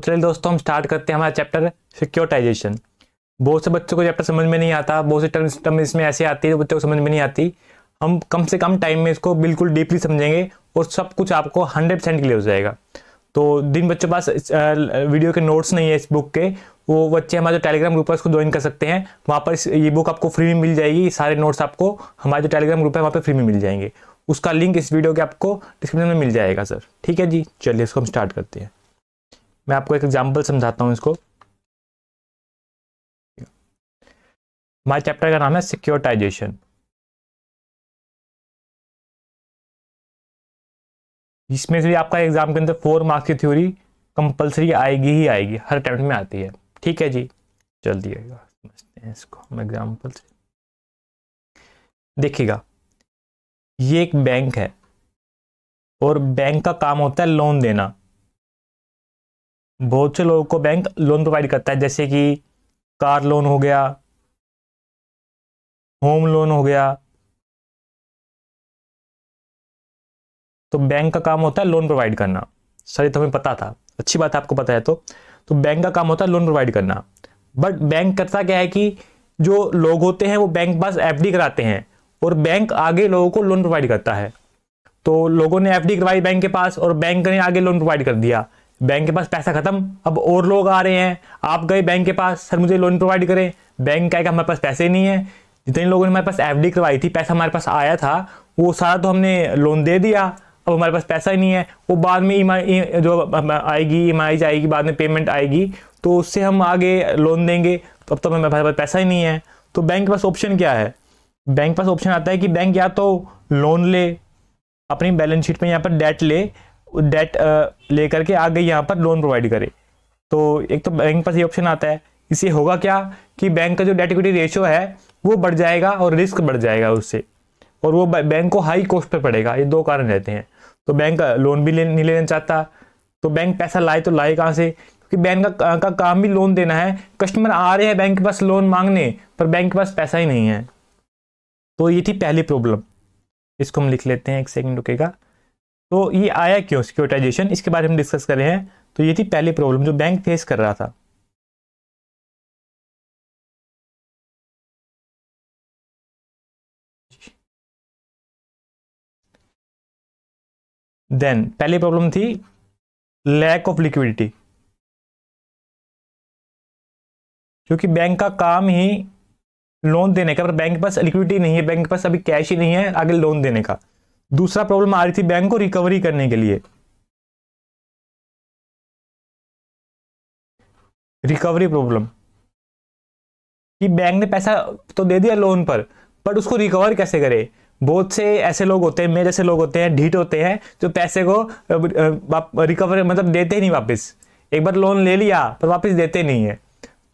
तो चलिए दोस्तों हम स्टार्ट करते हैं हमारा चैप्टर सिक्योटाइजेशन बहुत से बच्चों को चैप्टर समझ में नहीं आता बहुत से टर्म सिस्टम इसमें ऐसे आती है जो बच्चों को समझ में नहीं आती हम कम से कम टाइम में इसको बिल्कुल डीपली समझेंगे और सब कुछ आपको हंड्रेड परसेंट क्लियर हो जाएगा तो दिन बच्चों पास वीडियो के नोट्स नहीं है इस बुक के वो बच्चे हमारे टेलीग्राम ग्रुप है उसको ज्वाइन कर सकते हैं वहाँ पर ये बुक आपको फ्री में मिल जाएगी सारे नोट्स आपको हमारे जो टेलीग्राम ग्रुप है वहाँ पर फ्री में मिल जाएंगे उसका लिंक इस वीडियो के आपको डिस्क्रिप्शन में मिल जाएगा सर ठीक है जी चलिए इसको हम स्टार्ट करते हैं मैं आपको एक एग्जाम्पल समझाता हूँ इसको माय चैप्टर का नाम है सिक्योरिटाइजेशन इसमें से भी आपका एग्जाम के अंदर फोर मार्क्स की थ्योरी कंपलसरी आएगी ही आएगी हर अटैम्प्ट में आती है ठीक है जी चल दिएगा समझते हैं इसको हम एग्जाम्पल से देखिएगा ये एक बैंक है और बैंक का काम होता है लोन देना बहुत से लोगों को बैंक लोन प्रोवाइड करता है जैसे कि कार लोन हो गया होम लोन हो गया तो बैंक का काम होता है लोन प्रोवाइड करना सर ये तो हमें पता था अच्छी बात है आपको पता है तो तो बैंक का काम होता है लोन प्रोवाइड करना बट बैंक करता क्या है कि जो लोग होते हैं वो बैंक पास एफ कराते हैं और बैंक आगे लोगों को लोन प्रोवाइड करता है तो लोगों ने एफ करवाई बैंक के पास और बैंक ने आगे लोन प्रोवाइड कर दिया बैंक के पास पैसा खत्म अब और लोग आ रहे हैं आप गए बैंक के पास सर मुझे लोन प्रोवाइड करें बैंक का हमारे पास पैसे नहीं है जितने लोगों ने हमारे पास एफ करवाई थी पैसा हमारे पास आया था वो सारा तो हमने लोन दे दिया अब हमारे पास पैसा ही नहीं है वो बाद में ई जो आएगी ई e आएगी बाद में पेमेंट आएगी तो उससे हम आगे लोन देंगे तो अब तो हमारे पास पैसा ही नहीं है तो बैंक के पास ऑप्शन क्या है बैंक के पास ऑप्शन आता है कि बैंक या तो लोन ले अपनी बैलेंस शीट पर यहाँ पर डेट ले डेट uh, लेकर के आगे यहाँ पर लोन प्रोवाइड करे तो एक तो बैंक पास ये ऑप्शन आता है इससे होगा क्या कि बैंक का जो डेट इक्विटी रेशियो है वो बढ़ जाएगा और रिस्क बढ़ जाएगा उससे और वो बैंक को हाई कॉस्ट पर पड़ेगा ये दो कारण रहते हैं तो बैंक लोन भी ले, नहीं लेना चाहता तो बैंक पैसा लाए तो लाए कहाँ से क्योंकि बैंक का, का, का काम भी लोन देना है कस्टमर आ रहे हैं बैंक के पास लोन मांगने पर बैंक के पास पैसा ही नहीं है तो ये थी पहली प्रॉब्लम इसको हम लिख लेते हैं एक सेकेंड रुकेगा तो ये आया क्यों सिक्योरिटाइजेशन इसके बारे में डिस्कस कर रहे हैं तो ये थी पहली प्रॉब्लम जो बैंक फेस कर रहा था देन पहली प्रॉब्लम थी लैक ऑफ लिक्विडिटी क्योंकि बैंक का काम ही लोन देने का पर बैंक के पास लिक्विडिटी नहीं है बैंक के पास अभी कैश ही नहीं है आगे लोन देने का दूसरा प्रॉब्लम आ रही थी बैंक को रिकवरी करने के लिए रिकवरी प्रॉब्लम कि बैंक ने पैसा तो दे दिया लोन पर बट उसको रिकवर कैसे करे बहुत से ऐसे लोग होते हैं मेरे जैसे लोग होते हैं ढीठ होते हैं जो पैसे को रिकवर मतलब देते ही नहीं वापस एक बार लोन ले लिया पर वापस देते नहीं है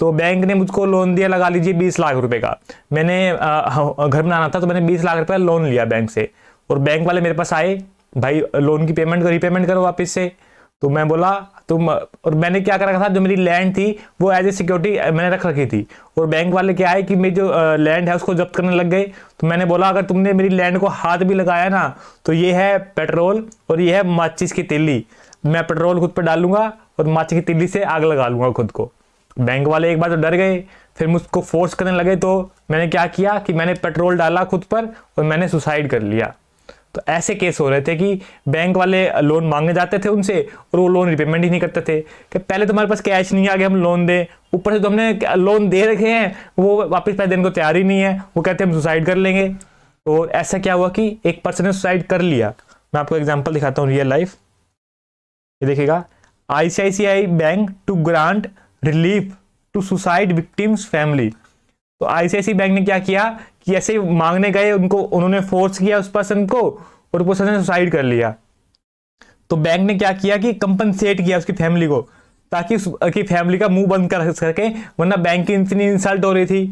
तो बैंक ने मुझको लोन दिया लगा लीजिए बीस लाख रुपए का मैंने घर बनाना था तो मैंने बीस लाख रुपए लोन लिया बैंक से और बैंक वाले मेरे पास आए भाई लोन की पेमेंट करो रीपेमेंट करो वापस से तो मैं बोला तुम और मैंने क्या कर रखा था जो मेरी लैंड थी वो एज ए सिक्योरिटी मैंने रख रखी थी और बैंक वाले क्या है कि मेरी जो लैंड है उसको जब्त करने लग गए तो मैंने बोला अगर तुमने मेरी लैंड को हाथ भी लगाया ना तो ये है पेट्रोल और ये है माचिस की तिल्ली मैं पेट्रोल खुद पर डालूंगा और माचिस की तिल्ली से आग लगा लूंगा खुद को बैंक वाले एक बार तो डर गए फिर मुझको फोर्स करने लगे तो मैंने क्या किया कि मैंने पेट्रोल डाला खुद पर और मैंने सुसाइड कर लिया तो ऐसे केस हो रहे थे कि बैंक वाले लोन मांगने जाते थे उनसे और वो लोन रिपेमेंट ही नहीं करते थे कि पहले तुम्हारे पास कैश नहीं आ गया हम लोन दें ऊपर से तो हमने लोन दे रखे हैं वो वापस पैसे देने को तैयार ही नहीं है वो कहते हम सुसाइड कर लेंगे तो ऐसा क्या हुआ कि एक पर्सन ने सुसाइड कर लिया मैं आपको एग्जाम्पल दिखाता हूँ रियल लाइफ ये देखिएगा ICICI bank to grant relief to suicide victims family तो आई बैंक ने क्या किया कि ऐसे ही मांगने गए उनको उन्होंने फोर्स किया उस पर्सन को और उस पर्सन ने सुसाइड कर लिया तो बैंक ने क्या किया कि कंपनसेट किया उसकी फैमिली को ताकि उसकी फैमिली का मुंह बंद कर सके वरना बैंक की इतनी इंसल्ट हो रही थी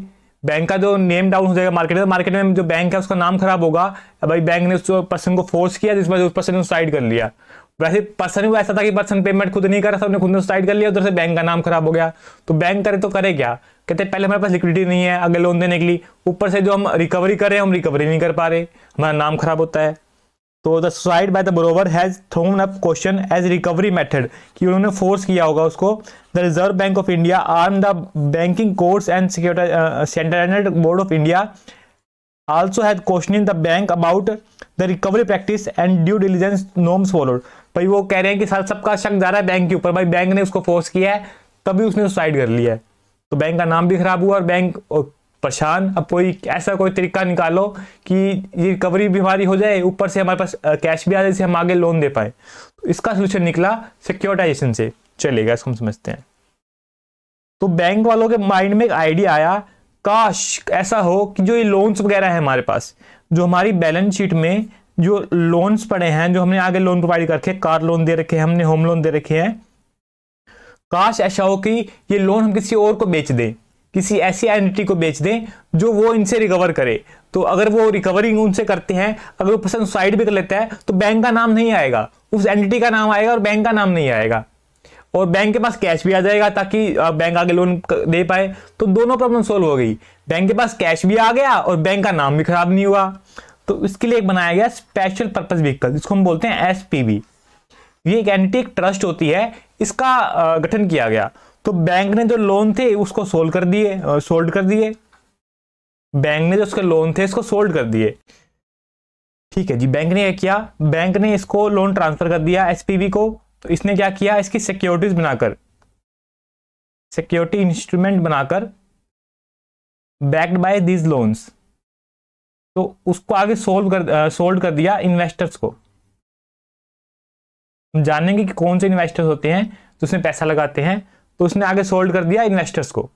बैंक का जो नेम डाउन हो जाएगा मार्केट में मार्केट में जो बैंक है उसका नाम खराब होगा भाई बैंक ने उस पर्सन को फोर्स किया जिस वजह उस पर्सन ने सुसाइड कर लिया वैसे पर्सन को ऐसा था कि पर्सन पेमेंट खुद नहीं था सबने खुद ने स्टाइड कर लिया उधर से बैंक का नाम खराब हो गया तो बैंक करे तो करे क्या कहते पहले हमारे पास लिक्विडिटी नहीं है आगे लोन देने के लिए ऊपर से जो हम रिकवरी कर रहे हैं हम रिकवरी नहीं कर पा रहे हमारा नाम खराब होता है तो the suicide by the borrower has thrown up question as recovery method कि उन्होंने फोर्स किया होगा उसको the Reserve Bank of India arm the banking courts and central board of India has question in the bank about the recovery practice and due diligence norms followed भाई वो कह रहे हैं कि सर सबका शक जा रहा है बैंक के ऊपर भाई बैंक ने उसको फोर्स किया है तभी उसने सुसाइड कर लिया है तो बैंक का नाम भी खराब हुआ और बैंक परेशान अब कोई ऐसा कोई तरीका निकालो कि ये रिकवरी बीमारी हो जाए ऊपर से हमारे पास कैश भी आ जाए जिससे हम आगे लोन दे पाए तो इसका सोल्यूशन निकला सिक्योरिटाइजेशन से चलेगा इसको हम समझते हैं तो बैंक वालों के माइंड में एक आइडिया आया काश ऐसा हो कि जो ये लोन्स वगैरह है हमारे पास जो हमारी बैलेंस शीट में जो लोन्स पड़े हैं जो हमने आगे लोन प्रोवाइड करके कार लोन दे रखे हैं हमने होम लोन दे रखे हैं काश ऐसा हो कि ये लोन हम किसी और को बेच दें किसी ऐसी एंटिटी को बेच दें जो वो इनसे रिकवर करे तो अगर वो रिकवरिंग उनसे करते हैं अगर वो पर्सन सुसाइड भी कर लेता है तो बैंक का नाम नहीं आएगा उस एंटिटी का नाम आएगा और बैंक का नाम नहीं आएगा और बैंक के पास कैश भी आ जाएगा ताकि बैंक आगे लोन दे पाए तो दोनों प्रॉब्लम सोल्व हो गई बैंक के पास कैश भी आ गया और बैंक का नाम भी खराब नहीं हुआ तो उसके लिए एक बनाया गया स्पेशल पर्पज व्हीकल जिसको हम बोलते हैं एस ये एक एंटी ट्रस्ट होती है इसका गठन किया गया तो बैंक ने जो लोन थे उसको सोल्व कर दिए सोल्ड कर दिए बैंक ने जो उसके लोन थे इसको सोल्ड कर दिए ठीक है जी बैंक ने क्या किया बैंक ने इसको लोन ट्रांसफर कर दिया एसपीवी को तो इसने क्या किया इसकी सिक्योरिटीज बनाकर सिक्योरिटी इंस्ट्रूमेंट बनाकर बैक्ड बाय दीज लोन्स तो उसको आगे सोल्व कर सोल्व कर दिया इन्वेस्टर्स को हम जानेंगे कि कौन से इन्वेस्टर्स होते हैं तो उसमें पैसा लगाते हैं तो उसने आगे सोल्व कर दिया इन्वेस्टर्स को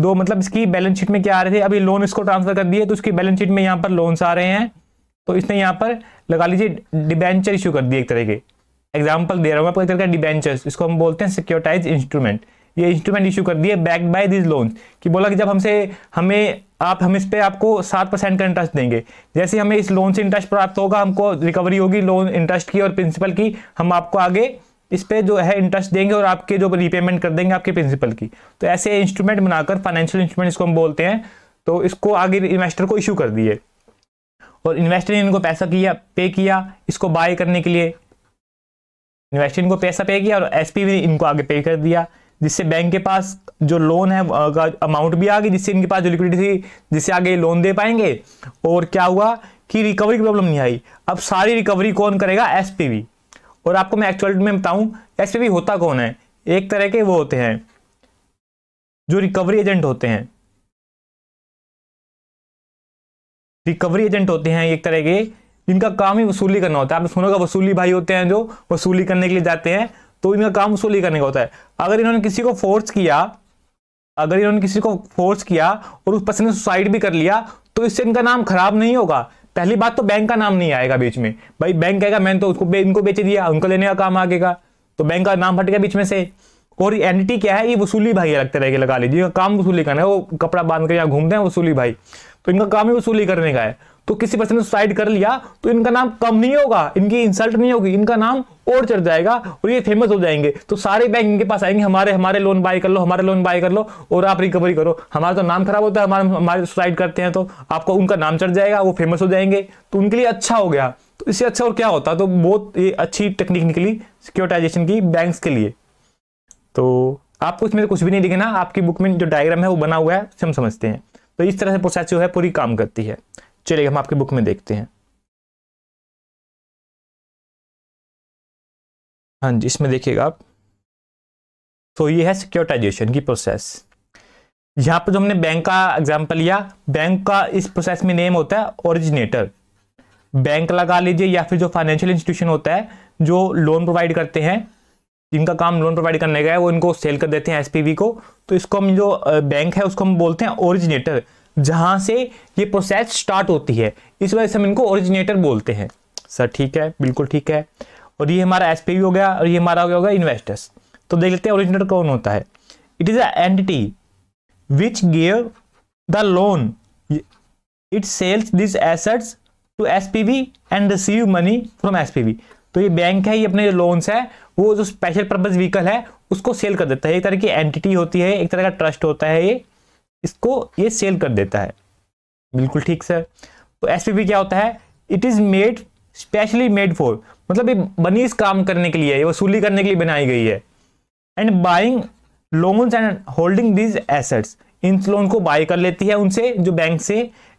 दो मतलब इसकी बैलेंस शीट में क्या आ रहे थे अभी लोन इसको ट्रांसफर कर दिए तो उसकी बैलेंस शीट में यहाँ पर लोन्स आ रहे हैं तो इसने यहाँ पर लगा लीजिए डिबेंचर इशू कर दिए एक तरह के एग्जाम्पल दे रहा हूँ आपको एक तरह डिबेंचर इसको हम बोलते हैं सिक्योरिटाइज इंस्ट्रूमेंट ये इंस्ट्रूमेंट इशू कर दिए बैक बाय दिस लोन कि बोला कि जब हमसे हमें आप हम इस पर आपको सात परसेंट का इंटरेस्ट देंगे जैसे हमें इस लोन से इंटरेस्ट प्राप्त होगा हमको रिकवरी होगी लोन इंटरेस्ट की और प्रिंसिपल की हम आपको आगे इस पर जो है इंटरेस्ट देंगे और आपके जो रीपेमेंट कर देंगे आपके प्रिंसिपल की तो ऐसे इंस्ट्रूमेंट बनाकर फाइनेंशियल इंस्ट्रूमेंट इसको हम बोलते हैं तो इसको आगे इन्वेस्टर को इशू कर दिए और इन्वेस्टर ने इनको पैसा किया पे किया इसको बाय करने के लिए इन्वेस्टर इनको पैसा पे किया और एसपी भी इनको आगे पे कर दिया जिससे बैंक के पास जो लोन है का अमाउंट भी आ गई जिससे इनके पास जो लिक्विडिटी थी जिससे आगे लोन दे पाएंगे और क्या हुआ कि रिकवरी की प्रॉब्लम नहीं आई अब सारी रिकवरी कौन करेगा एस और आपको मैं एक्चुअल में बताऊं एस होता कौन है एक तरह के वो होते हैं जो रिकवरी एजेंट होते हैं रिकवरी एजेंट होते हैं एक तरह के जिनका काम ही वसूली करना होता है आपने सुनोगा वसूली भाई होते हैं जो वसूली करने के लिए जाते हैं तो इनका काम उसको लेकर करने का होता है अगर इन्होंने किसी को फोर्स किया अगर इन्होंने किसी को फोर्स किया और उस पर्सन ने सुसाइड भी कर लिया तो इससे इनका नाम खराब नहीं होगा पहली बात तो बैंक का नाम नहीं आएगा बीच में भाई बैंक कहेगा मैंने तो उसको बे, इनको बेच दिया उनको लेने का काम आगेगा तो बैंक का नाम हट गया बीच में से और एंटिटी क्या है ये वसूली भाई लगते रहेगा लगा लीजिए काम वसूली करना है वो कपड़ा बांध कर यहाँ घूमते हैं वसूली भाई तो इनका काम ही वसूली करने का है तो किसी पर्सन ने सुसाइड कर लिया तो इनका नाम कम नहीं होगा इनकी इंसल्ट नहीं होगी इनका नाम और चढ़ जाएगा और ये फेमस हो जाएंगे तो सारे बैंक इनके पास आएंगे हमारे हमारे लोन बाय कर लो हमारे लोन बाय कर लो और आप रिकवरी करो हमारा तो नाम खराब होता है हमारे हमारे सुसाइड करते हैं तो आपको उनका नाम चढ़ जाएगा वो फेमस हो जाएंगे तो उनके लिए अच्छा हो गया तो इससे अच्छा और क्या होता तो बहुत ये अच्छी टेक्निक निकली सिक्योरिटाइजेशन की बैंक के लिए तो आपको इसमें कुछ भी नहीं लिखना आपकी बुक में जो डायग्राम है वो बना हुआ है हम समझते हैं तो इस तरह से प्रोसेस जो है पूरी काम करती है चलिए हम आपके बुक में देखते हैं हाँ जी इसमें देखिएगा आप तो ये है सिक्योरिटाइजेशन की प्रोसेस यहाँ पर जो हमने बैंक का एग्जाम्पल लिया बैंक का इस प्रोसेस में नेम होता है ओरिजिनेटर बैंक लगा लीजिए या फिर जो फाइनेंशियल इंस्टीट्यूशन होता है जो लोन प्रोवाइड करते हैं जिनका काम लोन प्रोवाइड करने का है वो इनको सेल कर देते हैं एसपीवी को तो इसको हम जो बैंक है उसको हम बोलते हैं ओरिजिनेटर जहां से ये प्रोसेस स्टार्ट होती है इस वजह से हम इनको ओरिजिनेटर बोलते हैं सर ठीक है बिल्कुल ठीक है और ये हमारा एस हो गया और ये हमारा हो गया होगा इन्वेस्टर्स तो देख लेते हैं ओरिजिनेटर कौन होता है it is entity which gave the loan it sells this assets to S and receive money from S तो ये बैंक है ये अपने जो लोन्स है वो जो स्पेशल पर्पज व्हीकल है उसको सेल कर देता है एक तरह की एंटिटी होती है एक तरह का ट्रस्ट होता है ये इसको ये सेल कर देता है बिल्कुल ठीक सर तो एस क्या होता है it is made specially made for मतलब ये बनी इस काम करने के लिए ये वसूली करने के लिए बनाई गई है and buying loans and holding these assets इन लोन को बाय कर लेती है उनसे जो बैंक से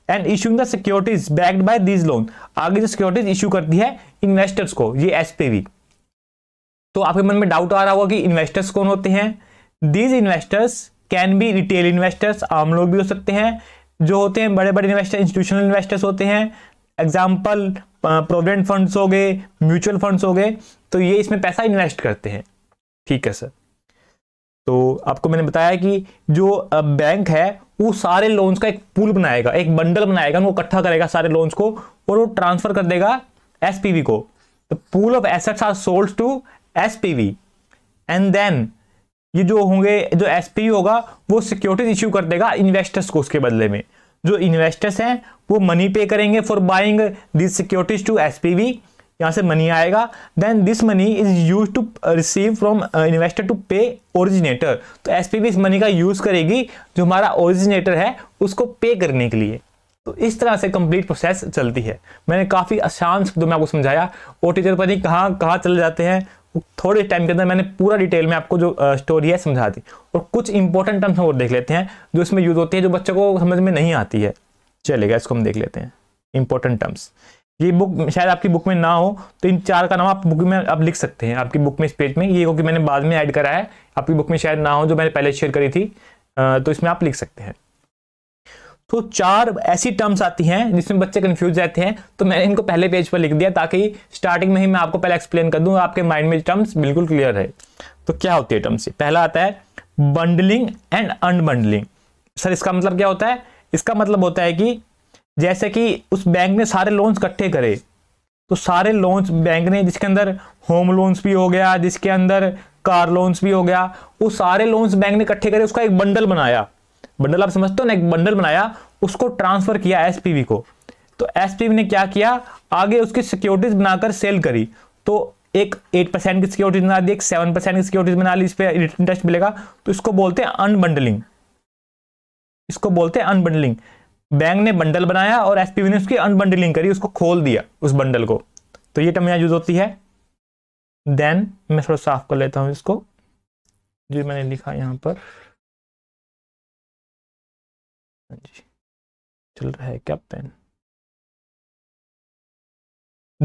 and issuing the securities backed by these loan आगे जो सिक्योरिटीज इशू करती है इन्वेस्टर्स को ये एस तो आपके मन में डाउट आ रहा होगा कि इन्वेस्टर्स कौन होते हैं these investors can be retail investors आम लोग भी हो सकते हैं जो होते हैं बड़े बड़े इन्वेस्टर इंस्टीट्यूशनल इन्वेस्टर्स होते हैं एग्जाम्पल प्रोविडेंट फंड्स हो गए म्यूचुअल फंड्स हो गए तो ये इसमें पैसा इन्वेस्ट करते हैं ठीक है सर तो आपको मैंने बताया कि जो बैंक है वो सारे लोन्स का एक पूल बनाएगा एक बंडल बनाएगा वो इकट्ठा करेगा सारे लोन्स को और वो ट्रांसफर कर देगा एसपीवी को pool of assets are sold to SPV and then ये जो होंगे जो एस होगा वो सिक्योरिटीज इश्यू कर देगा इन्वेस्टर्स को उसके बदले में जो इन्वेस्टर्स हैं वो मनी पे करेंगे for buying this securities to S P V यहाँ से मनी आएगा then this money is use to receive from investor to pay originator तो एस पी इस मनी का यूज करेगी जो हमारा ओरिजिनेटर है उसको पे करने के लिए तो इस तरह से कंप्लीट प्रोसेस चलती है मैंने काफ़ी आसान शब्दों में आपको समझाया ओ टीचर पता नहीं कहाँ कहाँ चले जाते हैं थोड़े टाइम के अंदर मैंने पूरा डिटेल में आपको जो स्टोरी है समझा दी और कुछ इंपॉर्टेंट टर्म्स हम और देख लेते हैं जो इसमें यूज़ होती है जो बच्चों को समझ में नहीं आती है चलेगा इसको हम देख लेते हैं इंपॉर्टेंट टर्म्स ये बुक शायद आपकी बुक में ना हो तो इन चार का नाम आप बुक में आप लिख सकते हैं आपकी बुक में इस पेज में ये हो कि मैंने बाद में ऐड करा है आपकी बुक में शायद ना हो जो मैंने पहले शेयर करी थी तो इसमें आप लिख सकते हैं तो चार ऐसी टर्म्स आती हैं जिसमें बच्चे कंफ्यूज रहते हैं तो मैंने इनको पहले पेज पर लिख दिया ताकि स्टार्टिंग में ही मैं आपको पहले एक्सप्लेन कर दूं आपके माइंड में टर्म्स बिल्कुल क्लियर है तो क्या होती है टर्म्स पहला आता है बंडलिंग एंड अनबंडलिंग सर इसका मतलब क्या होता है इसका मतलब होता है कि जैसे कि उस बैंक ने सारे लोन्स इकट्ठे करे तो सारे लोन्स बैंक ने जिसके अंदर होम लोन्स भी हो गया जिसके अंदर कार लोन्स भी हो गया वो सारे लोन्स बैंक ने इकट्ठे करे उसका एक बंडल बनाया बंडल आप समझते हो ना एक बंडल बनाया उसको ट्रांसफर किया एसपीवी को तो एसपीवी ने क्या किया आगे उसकी सिक्योरिटीज बनाकर सेल करी तो एक एट परसेंट की सिक्योरिटीज बना दी एक सेवन परसेंट की सिक्योरिटीज बना ली इस पर इंटरेस्ट मिलेगा तो इसको बोलते हैं अनबंडलिंग इसको बोलते हैं अनबंडलिंग बैंक ने बंडल बनाया और एसपीवी ने उसकी अनबंडलिंग करी उसको खोल दिया उस बंडल को तो ये टमिया यूज होती है देन मैं थोड़ा साफ कर लेता हूँ इसको जो मैंने लिखा यहाँ पर हाँ जी चल रहा है क्या पेन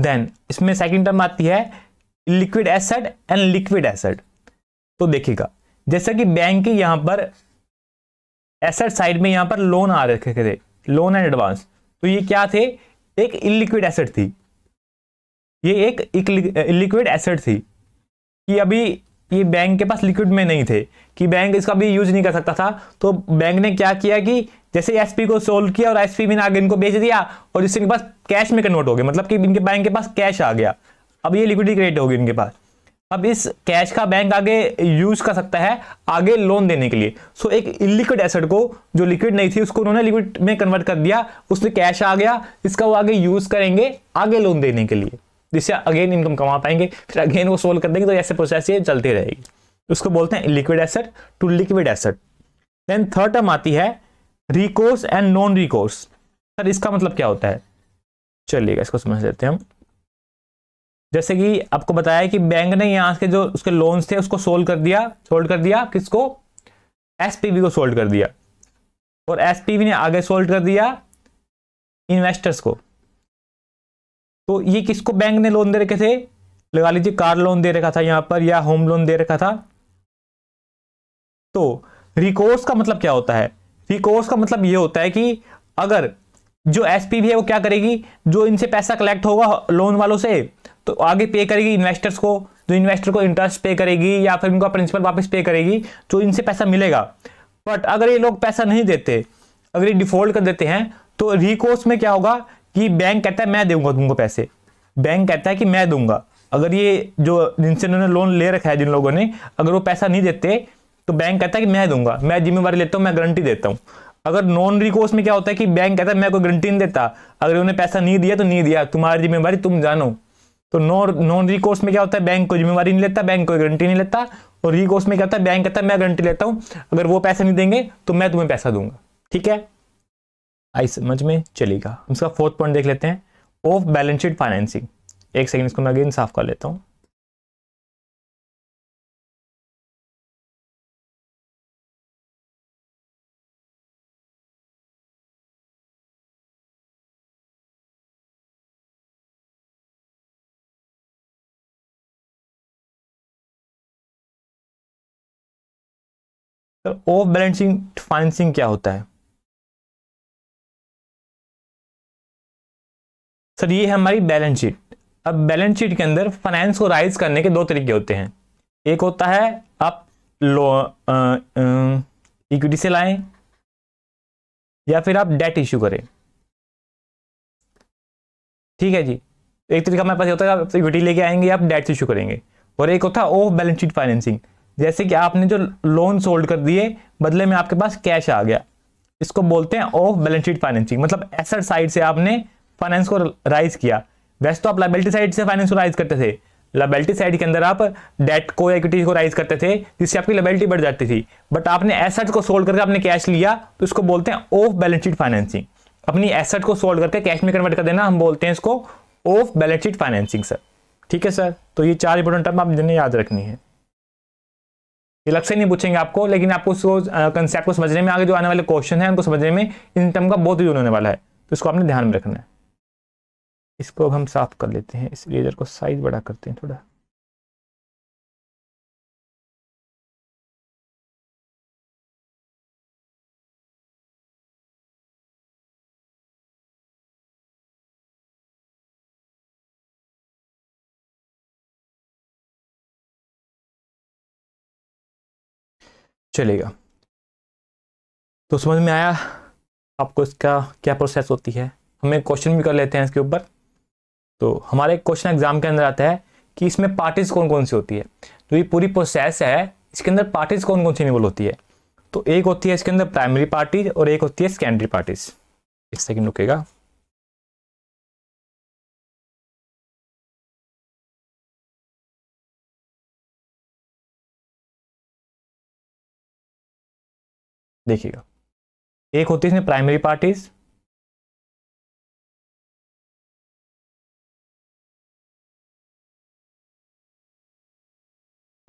देन इसमें सेकंड टर्म आती है liquid asset and liquid asset तो देखिएगा जैसा कि बैंक के यहां पर एसेट साइड में यहां पर लोन आ रखे थे लोन एंड एडवांस तो ये क्या थे एक इलिक्विड एसेट थी ये एक इलिक्विड एसेट थी कि अभी ये बैंक के पास लिक्विड में नहीं थे कि बैंक इसका भी यूज नहीं कर सकता था तो बैंक ने क्या किया कि जैसे एस को सोल्व किया और एस पी ने आगे इनको बेच दिया और जिससे इनके पास कैश में कन्वर्ट हो गया मतलब कि इनके बैंक के पास कैश आ गया अब ये लिक्विडिटी क्रिएट होगी इनके पास अब इस कैश का बैंक आगे यूज कर सकता है आगे लोन देने के लिए सो एक इलिक्विड एसेट को जो लिक्विड नहीं थी उसको उन्होंने लिक्विड में कन्वर्ट कर दिया उसमें कैश आ गया इसका वो आगे यूज करेंगे आगे लोन देने के लिए जिससे अगेन इनकम कमा पाएंगे फिर अगेन वो सोल्व कर देंगे तो ऐसे प्रोसेस ये चलते रहेगी उसको बोलते हैं liquid asset to liquid asset then third term आती है recourse and non recourse sir इसका मतलब क्या होता है चलिएगा इसको समझ लेते हैं हम जैसे कि आपको बताया कि बैंक ने यहां के जो उसके लोन्स थे उसको सोल्व कर दिया सोल्ड कर दिया किसको एसपीवी को सोल्ड कर दिया और एसपीवी ने आगे सोल्ड कर दिया इन्वेस्टर्स को तो ये किसको बैंक ने लोन दे रखे थे लगा लीजिए कार लोन दे रखा था यहां पर या होम लोन दे रखा था तो रिकोर्स का मतलब क्या होता है रिकोर्स का मतलब ये होता है कि अगर जो एस है वो क्या करेगी जो इनसे पैसा कलेक्ट होगा लोन वालों से तो आगे पे करेगी इन्वेस्टर्स को जो इन्वेस्टर को इंटरेस्ट पे करेगी या फिर उनका प्रिंसिपल वापस पे करेगी जो इनसे पैसा मिलेगा बट अगर ये लोग पैसा नहीं देते अगर ये डिफॉल्ट कर देते हैं तो रिकोर्स में क्या होगा कि बैंक कहता है मैं दूंगा तुमको पैसे बैंक कहता है कि मैं दूंगा अगर ये जो जिनसे उन्होंने लोन ले रखा है जिन लोगों ने अगर वो पैसा नहीं देते तो बैंक कहता है कि मैं दूंगा मैं जिम्मेवारी लेता हूँ मैं गारंटी देता हूँ अगर नॉन रिकोर्स में क्या होता है कि बैंक कहता है मैं कोई गारंटी नहीं देता अगर उन्हें पैसा नहीं दिया तो नहीं दिया तुम्हारी जिम्मेवारी तुम जानो तो नॉन रिकोर्स में क्या होता है बैंक को जिम्मेवारी नहीं लेता बैंक कोई गारंटी नहीं लेता और रिकोर्स में क्या होता है बैंक कहता है मैं गारंटी लेता हूँ अगर वो पैसा नहीं देंगे तो मैं तुम्हें पैसा दूंगा ठीक है आई समझ में चलेगा उसका फोर्थ पॉइंट देख लेते हैं ऑफ बैलेंस शीट फाइनेंसिंग एक सेकेंड इसको मैं अगेन साफ कर लेता हूँ तो ऑफ बैलेंसिंग फाइनेंसिंग क्या होता है सर ये है हमारी बैलेंस शीट अब बैलेंस शीट के अंदर फाइनेंस को राइज करने के दो तरीके होते हैं एक होता है आप लो इक्विटी से लाएं या फिर आप डेट इश्यू करें ठीक है जी एक तरीका हमारे पास होता है आप इक्विटी लेके आएंगे आप डेट इशू करेंगे और एक होता है ऑफ बैलेंस शीट फाइनेंसिंग जैसे कि आपने जो लोन सोल्ड कर दिए बदले में आपके पास कैश आ गया इसको बोलते हैं ऑफ बैलेंस शीट फाइनेंसिंग मतलब एसेट साइड से आपने फाइनेंस को राइज किया वैसे तो आप लाइबिलिटी साइड से फाइनेंस को राइज करते थे लाइबिलिटी साइड के अंदर आप डेट को इक्विटी को राइज करते थे जिससे आपकी लाइबिलिटी बढ़ जाती थी बट आपने एसेट को सोल्ड करके आपने कैश लिया तो इसको बोलते हैं ऑफ बैलेंस शीट फाइनेंसिंग अपनी एसेट को सोल्ड करके कैश में कन्वर्ट कर देना हम बोलते हैं इसको off balance sheet financing sir ठीक है सर तो ये चार इंपोर्टेंट टर्म आप जिन्हें याद रखनी है अलग से नहीं पूछेंगे आपको लेकिन आपको उसको कंसेप्ट को समझने में आगे जो आने वाले क्वेश्चन है उनको समझने में इन टर्म का बहुत यूज होने वाला है तो इसको आपने ध्यान में रखना है इसको अब हम साफ कर लेते हैं इस रेजर को साइज बड़ा करते हैं थोड़ा चलेगा तो समझ में आया आपको इसका क्या प्रोसेस होती है हमें क्वेश्चन भी कर लेते हैं इसके ऊपर तो हमारे क्वेश्चन एग्जाम के अंदर आता है कि इसमें पार्टीज कौन कौन सी होती है तो ये पूरी प्रोसेस है इसके अंदर पार्टीज कौन कौन सी इन्वॉल्व होती है तो एक होती है इसके अंदर प्राइमरी पार्टीज और एक होती है सेकेंडरी पार्टीज एक सेकेंड रुकेगा देखिएगा एक होती है इसमें प्राइमरी पार्टीज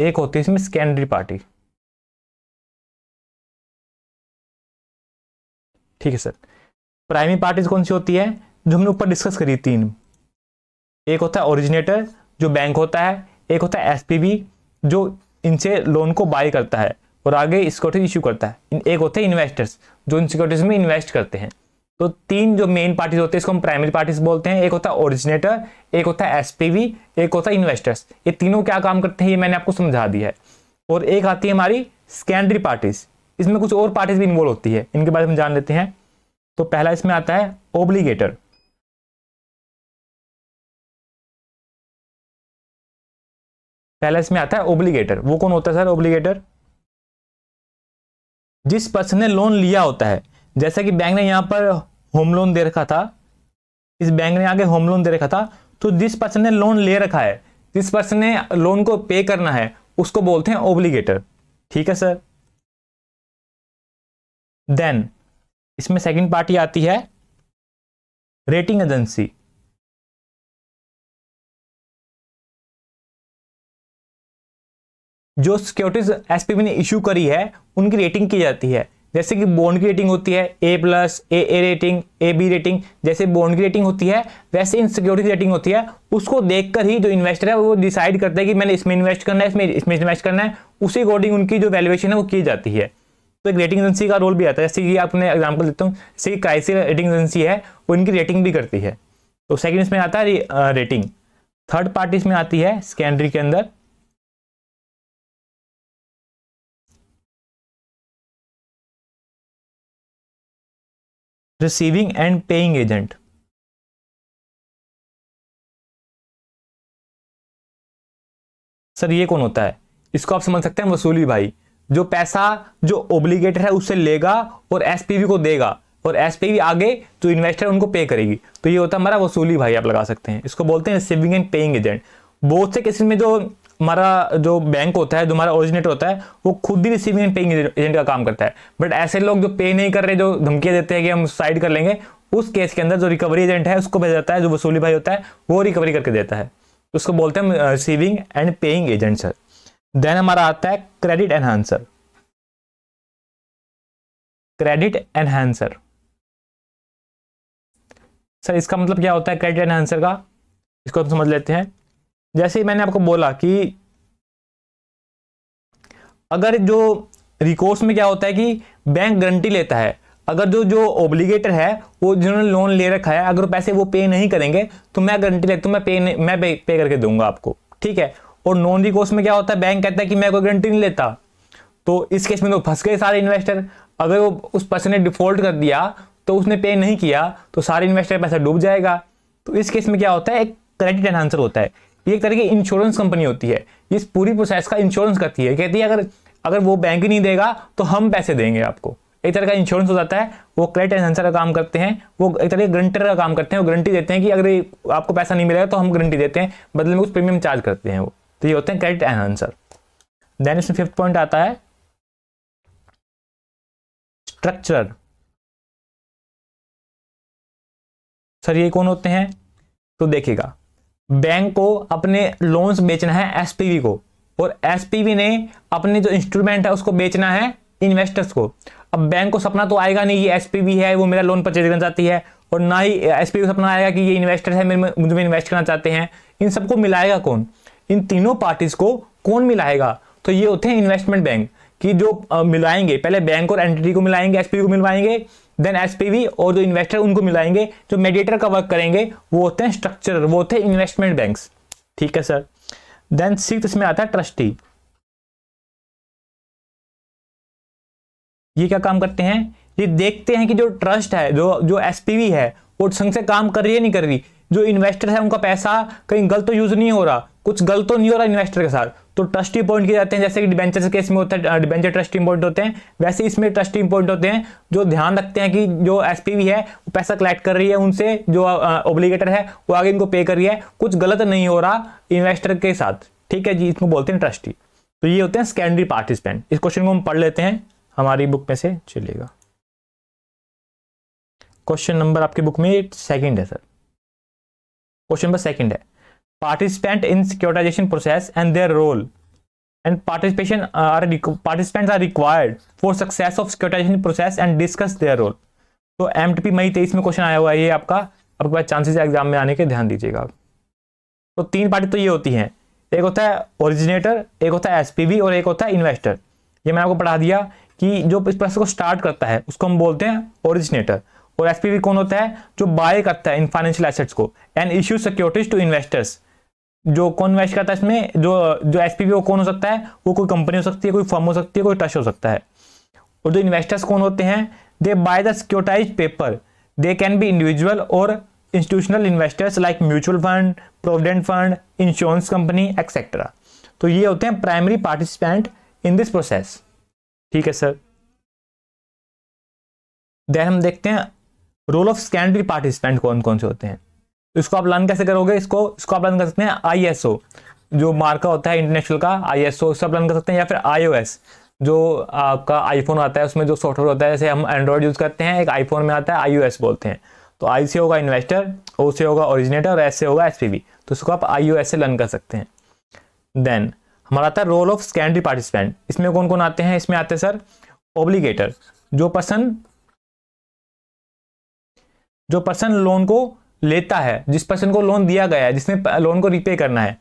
एक होती है इसमें सेकेंडरी पार्टी ठीक है सर प्राइमरी पार्टीज कौन सी होती है जो हमने ऊपर डिस्कस करी तीन एक होता है ओरिजिनेटर जो बैंक होता है एक होता है एसपीबी जो इनसे लोन को बाय करता है और आगे सिक्योरिटीज इशू करता है एक होते हैं इन्वेस्टर्स जो इन सिक्योरिटीज में इन्वेस्ट करते हैं तो तीन जो मेन पार्टीज होते हैं इसको हम प्राइमरी पार्टीज बोलते हैं एक होता है ओरिजिनेटर एक होता है एसपीवी एक होता है इन्वेस्टर्स ये तीनों क्या काम करते हैं ये मैंने आपको समझा दिया है और एक आती है हमारी सेकेंडरी पार्टीज इसमें कुछ और पार्टीज भी इन्वॉल्व होती है इनके बारे में जान लेते हैं तो पहला इसमें आता है ओब्लीगेटर पहला इसमें आता है ओब्लीगेटर वो कौन होता है सर ओब्लीगेटर जिस पर्सन ने लोन लिया होता है जैसे कि बैंक ने यहाँ पर होम लोन दे रखा था इस बैंक ने आगे होम लोन दे रखा था तो जिस पर्सन ने लोन ले रखा है जिस पर्सन ने लोन को पे करना है उसको बोलते हैं ओब्लीगेटर ठीक है सर देन इसमें सेकेंड पार्टी आती है रेटिंग एजेंसी जो सिक्योरिटीज एसपीबी ने इशू करी है उनकी रेटिंग की जाती है जैसे कि बॉन्ड की रेटिंग होती है A plus A A rating A B rating जैसे बॉन्ड की रेटिंग होती है वैसे इन सिक्योरिटी की रेटिंग होती है उसको देखकर ही जो इन्वेस्टर है वो डिसाइड करता है कि मैंने इसमें इन्वेस्ट करना है इसमें इसमें इन्वेस्ट करना है उसी अकॉर्डिंग उनकी जो वैल्यूएशन है वो की जाती है तो एक रेटिंग एजेंसी का रोल भी आता है जैसे कि आपने एग्जाम्पल देता हूँ जैसे क्राइसी क्राइसिस रेटिंग एजेंसी है वो इनकी रेटिंग भी करती है तो सेकेंड इसमें आता है रेटिंग थर्ड पार्टी इसमें आती है सेकेंडरी के अंदर receiving and paying agent sir ये कौन होता है इसको आप समझ सकते हैं वसूली भाई जो पैसा जो ओब्लिगेटर है उससे लेगा और एसपीवी को देगा और एसपीवी आगे जो तो इन्वेस्टर उनको पे करेगी तो ये होता है हमारा वसूली भाई आप लगा सकते हैं इसको बोलते हैं रिसीविंग एंड पेइंग एजेंट बहुत से केसेस में जो हमारा जो बैंक होता है जो हमारा ओरिजिनेटर होता है वो खुद ही रिसीविंग एंड पेइंग एजेंट का काम करता है बट ऐसे लोग जो पे नहीं कर रहे जो धमकी देते हैं कि हम साइड कर लेंगे उस केस के अंदर जो रिकवरी एजेंट है उसको भेजा जाता है जो वसूली भाई होता है वो रिकवरी करके देता है तो उसको बोलते हैं receiving and paying agent sir then हमारा आता है credit enhancer credit enhancer sir इसका मतलब क्या होता है क्रेडिट एनहांसर का इसको हम समझ लेते हैं जैसे मैंने आपको बोला कि अगर जो रिकोर्स में क्या होता है कि बैंक गारंटी लेता है अगर जो जो ओब्लिगेटर है वो जिन्होंने लोन ले रखा है अगर पैसे वो पे नहीं करेंगे तो मैं गारंटी लेता हूँ मैं पे मैं पे, पे करके दूंगा आपको ठीक है और नॉन रिकोर्स में क्या होता है बैंक कहता है कि मैं कोई गारंटी नहीं लेता तो इस केस में तो फंस गए सारे इन्वेस्टर अगर वो उस पर्सन ने डिफॉल्ट कर दिया तो उसने पे नहीं किया तो सारे इन्वेस्टर पैसा डूब जाएगा तो इस केस में क्या होता है एक क्रेडिट एनहांसर होता है ये एक तरह की इंश्योरेंस कंपनी होती है इस पूरी प्रोसेस का इंश्योरेंस करती है कहती है अगर अगर वो बैंक ही नहीं देगा तो हम पैसे देंगे आपको एक तरह का इंश्योरेंस हो जाता है वो क्रेडिट एजेंसर का काम करते हैं वो एक तरह के ग्रंटर का काम करते हैं वो गारंटी देते हैं कि अगर आपको पैसा नहीं मिलेगा तो हम गारंटी देते हैं बदले में कुछ प्रीमियम चार्ज करते हैं वो तो ये होते हैं क्रेडिट एनहेंसर देन इसमें फिफ्थ पॉइंट आता है स्ट्रक्चर सर ये कौन होते हैं तो देखिएगा बैंक को अपने लोन्स बेचना है एसपीवी को और एसपीवी ने अपने जो इंस्ट्रूमेंट है उसको बेचना है इन्वेस्टर्स को अब बैंक को सपना तो आएगा नहीं ये एसपीवी है वो मेरा लोन परचेज करना चाहती है और ना ही एसपीवी को सपना आएगा कि ये इन्वेस्टर है मेरे मुझ में इन्वेस्ट करना चाहते हैं इन सबको मिलाएगा कौन इन तीनों पार्टीज को कौन मिलाएगा तो ये होते हैं इन्वेस्टमेंट बैंक कि जो मिलाएंगे पहले बैंक और एंटिटी को मिलाएंगे एसपीवी को मिलवाएंगे देन एसपीवी और जो इन्वेस्टर उनको मिलाएंगे जो मेडिएटर का वर्क करेंगे वो होते हैं स्ट्रक्चर वो होते हैं इन्वेस्टमेंट बैंक ठीक है सर देन सिक्स इसमें आता है ट्रस्टी ये क्या काम करते हैं ये देखते हैं कि जो ट्रस्ट है जो जो एसपीवी है वो संघ से काम कर रही है नहीं कर रही जो इन्वेस्टर है उनका पैसा कहीं गलत तो यूज नहीं हो रहा कुछ गलत तो नहीं हो रहा इन्वेस्टर के साथ तो ट्रस्टी अपॉइंट किए जाते हैं जैसे कि डिबेंचर केस में होता है डिबेंचर ट्रस्टी अपॉइंट होते हैं वैसे इसमें ट्रस्टी अपॉइंट होते हैं जो ध्यान रखते हैं कि जो एस है वो पैसा कलेक्ट कर रही है उनसे जो ओब्लीगेटर है वो आगे इनको पे कर रही है कुछ गलत नहीं हो रहा इन्वेस्टर के साथ ठीक है जी इसको बोलते हैं ट्रस्टी तो ये होते हैं सेकेंडरी पार्टिसिपेंट इस क्वेश्चन को हम पढ़ लेते हैं हमारी बुक में से चलेगा क्वेश्चन नंबर आपकी बुक में सेकंड है सर क्वेश्चन नंबर सेकंड है participant in securitization process and their role and participation are participants are required for success of securitization process and discuss their role तो M T P मई तेईस में question आया हुआ है ये आपका आपके पास चांसेस एग्जाम में आने के ध्यान दीजिएगा तो तीन पार्टी तो ये होती हैं एक होता है ओरिजिनेटर एक होता है एसपीबी और एक होता है इन्वेस्टर ये मैंने आपको पढ़ा दिया कि जो इस प्रोसेस को स्टार्ट करता है उसको हम बोलते हैं ओरिजिनेटर और एसपीबी कौन होता है जो बाय करता है इन फाइनेंशियल एसेट्स को and issue securities to investors जो कौन मैच करता है इसमें जो जो एस वो कौन हो सकता है वो कोई कंपनी हो सकती है कोई फर्म हो सकती है कोई ट्रस्ट हो सकता है और जो इन्वेस्टर्स कौन होते हैं they buy the securitise paper they can be individual और institutional investors like mutual fund provident fund insurance company etcetera तो ये होते हैं primary participant in this process ठीक है सर देन हम देखते हैं रोल ऑफ सेकेंडरी पार्टिसिपेंट कौन कौन से होते हैं इसको आप लर्न कैसे करोगे इसको इसको आप लर्न कर सकते हैं आई जो मार्का होता है इंटरनेशनल का आई एस उससे आप लर्न कर सकते हैं या फिर आई जो आपका आईफोन आता है उसमें जो सॉफ्टवेयर होता है जैसे हम एंड्रॉयड यूज़ करते हैं एक आईफोन में आता है आई बोलते हैं तो आई से होगा इन्वेस्टर ओ से होगा ओरिजिनेटर और एस से होगा एस तो इसको आप आई से लर्न कर सकते हैं देन हमारा आता है रोल ऑफ सेकेंडरी पार्टिसिपेंट इसमें कौन कौन आते हैं इसमें आते हैं सर ओब्लीगेटर जो पर्सन जो पर्सन लोन को लेता है जिस पर्सन को लोन दिया गया है जिसने लोन को रिपे करना है